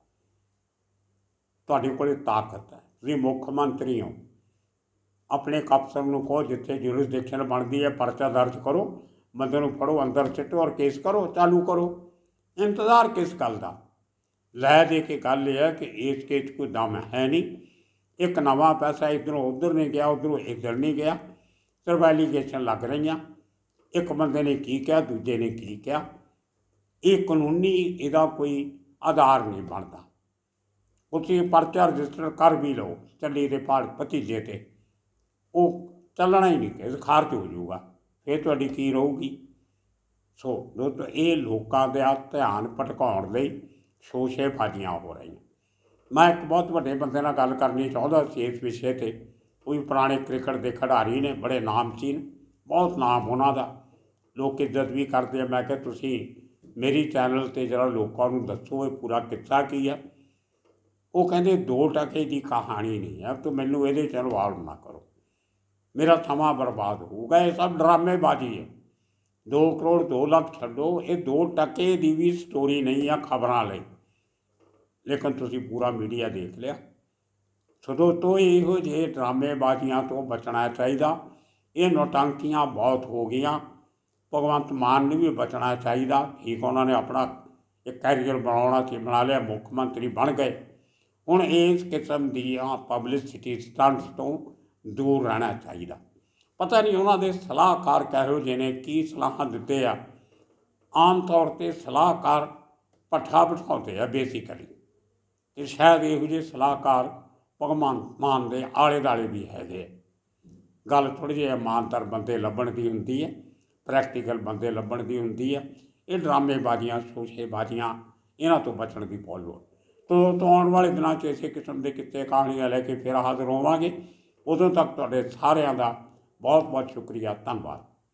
ਤੁਹਾਡੇ ਕੋਲੇ ਤਾਕਤ ਹੈ ਤੁਸੀਂ ਮੁੱਖ ਮੰਤਰੀ ਹੋ ਆਪਣੇ ਕਪਸਰ ਨੂੰ ਕੋ ਜਿੱਥੇ ਦੇਖਣ ਬਣਦੀ ਹੈ ਪਰਚਾ ਦਰਜ ਕਰੋ ਬੰਦੇ ਨੂੰ ਫੜੋ ਅੰਦਰ ਚਿੱਟੋ ਔਰ ਕੇਸ ਕਰੋ ਚਾਲੂ ਕਰੋ ਇੰਤਜ਼ਾਰ ਕਿਸ ਗੱਲ ਦਾ ਲੈ ਦੇ ਕੇ ਗੱਲ ਇਹ ਹੈ ਕਿ ਇਸ ਕੇਸ ਕੋਈ ਦਮ ਹੈ ਨਹੀਂ ਇੱਕ ਨਵਾਂ ਪੈਸਾ ਇਧਰੋਂ ਉਧਰ ਨਹੀਂ ਗਿਆ ਉਧਰੋਂ ਇਧਰ ਨਹੀਂ ਗਿਆ ਸਿਰਫ ਲੱਗ ਰਹੀਆਂ ਇੱਕ ਬੰਦੇ ਨੇ ਕੀ ਕਿਹਾ ਦੂਜੇ ਨੇ ਕੀ ਕਿਹਾ ਇਹ ਕਾਨੂੰਨੀ ਇਹਦਾ ਕੋਈ ਆਧਾਰ ਨਹੀਂ ਬਣਦਾ ਉਸੇ ਪਰਚਾ ਰਜਿਸਟਰ ਕਰ ਵੀ ਲਓ ਚੱਲੀ ਦੇ ਪਤੀ ਭਤੀਜੇ ਤੇ ਉਹ ਚੱਲਣਾ ਹੀ ਨਹੀਂ ਕਿਸ ਖਾਰਚ ਹੋ ਜਾਊਗਾ ਫੇਰ ਤੁਹਾਡੀ ਕੀ ਰਹੂਗੀ ਸੋ ਇਹ ਲੋਕਾਂ ਦੇ ਆ ਧਿਆਨ ਭਟਕਾਉਣ ਲਈ ਸ਼ੋਸ਼ੇ ਫਾਜੀਆਂ ਹੋ ਰਹੀਆਂ ਮੈਂ ਇੱਕ ਬਹੁਤ ਵੱਡੇ ਬੰਦੇ ਨਾਲ ਗੱਲ ਕਰਨੀ ਚਾਹੁੰਦਾ ਸੀ ਇਸ ਵਿਸ਼ੇ ਤੇ ਕੋਈ ਪੁਰਾਣੇ ਕ੍ਰਿਕਟ ਦੇ ਖਿਡਾਰੀ ਨੇ ਬੜੇ ਨਾਮਚੀਨ ਬਹੁਤ ਨਾਮ ਉਹਨਾਂ ਦਾ ਲੋਕ ਇੱਜ਼ਤ ਵੀ ਕਰਦੇ ਆ ਮੈਂ ਕਿ ਤੁਸੀਂ ਮੇਰੀ ਚੈਨਲ ਤੇ ਜਰਾ ਲੋਕਾਂ ਨੂੰ ਦੱਸੋ ਇਹ ਪੂਰਾ ਕਿੱਸਾ ਕੀ ਆ ਉਹ ਕਹਿੰਦੇ ਦੋ ਟਕੇ ਦੀ ਕਹਾਣੀ ਨਹੀਂ ਆ ਤੂੰ ਮੈਨੂੰ ਇਹਦੇ ਚਲ ਇਨਵਾਲਵ ਨਾ ਕਰੋ ਮੇਰਾ ਸਮਾਂ ਬਰਬਾਦ ਹੋਊਗਾ ਇਹ ਸਭ ਡਰਾਮੇਬਾਜ਼ੀ ਹੈ 2 ਕਰੋੜ 2 ਲੱਖ ਛੱਡੋ ਇਹ ਦੋ ਟਕੇ ਦੀ ਵੀ ਸਟੋਰੀ ਨਹੀਂ ਆ ਖਬਰਾਂ ਲਈ ਲੇਕਿਨ ਤੁਸੀਂ ਪੂਰਾ ਮੀਡੀਆ ਦੇਖ ਲਿਆ ਸੋ ਦੋਸਤੋ ਇਹੋ ਜਿਹੇ ਡਰਾਮੇਬਾਜ਼ੀਆਂ ਤੋਂ ਬਚਣਾ ਚਾਹੀਦਾ ਇਹ ਨੋਟਾਂਕੀਆਂ ਬਹੁਤ ਹੋ ਗਈਆਂ ਭਗਵੰਤ ਮਾਨ ਨੂੰ ਵੀ ਬਚਣਾ ਚਾਹੀਦਾ ਠੀਕ ਉਹਨਾਂ ਨੇ ਆਪਣਾ ਇੱਕ ਕੈਰੀਅਰ ਬਣਾਉਣਾ ਸੀ ਬਣਾ ਲਿਆ ਮੁੱਖ ਮੰਤਰੀ ਬਣ ਗਏ ਹੁਣ ਇਸ ਕਿਸਮ ਦੀਆਂ ਪਬਲਿਸਿਟੀ ਸਟੰਟਸ ਤੋਂ ਦੂਰ ਰਹਿਣਾ ਚਾਹੀਦਾ ਪਤਾ ਨਹੀਂ ਉਹਨਾਂ ਦੇ ਸਲਾਹਕਾਰ ਕਹੋ ਜਿਹਨੇ ਕੀ ਸਲਾਹਾਂ ਦਿੱਤੇ ਆ ਆਮ ਤੌਰ ਤੇ ਸਲਾਹਕਾਰ ਪੱਠਾ ਬਿਠਾਉਂਦੇ ਆ ਬੇਸਿਕਲੀ ਤੇ ਸ਼ਾਇਦ ਇਹੋ ਜਿਹੇ ਸਲਾਹਕਾਰ ਭਗਵਾਨ ਮਾਨ ਦੇ ਆਲੇ-ਦਾਲੇ ਵੀ ਹੈਗੇ ਗੱਲ ਥੋੜੀ ਜਿਹੀ ਇਮਾਨਦਾਰ ਬੰਦੇ ਲੱਭਣ ਦੀ ਹੁੰਦੀ ਹੈ ਪ੍ਰੈਕਟੀਕਲ ਬੰਦੇ ਲੱਭਣ ਦੀ ਹੁੰਦੀ ਹੈ ਇਹ ਡਰਾਮੇਬਾਜ਼ੀਆਂ ਸੋਸ਼ੇਬਾਜ਼ੀਆਂ ਇਹਨਾਂ ਤੋਂ ਬਚਣ ਦੀ ਬਹੁਤ ਲੋੜ ਤੋਂ ਤੋਂ ਆਉਣ ਵਾਲੇ ਦਿਨਾਂ 'ਚ ਇਸੇ ਕਿਸਮ ਦੇ ਕਿੱਤੇ ਕਹਾਣੀਆਂ ਲੈ ਕੇ ਫਿਰ ਹਾਜ਼ਰ ਹੋਵਾਂਗੇ ਉਦੋਂ ਤੱਕ ਤੁਹਾਡੇ ਸਾਰਿਆਂ ਦਾ ਬਹੁਤ ਬਹੁਤ ਸ਼ੁਕਰੀਆ ਧੰਨਵਾਦ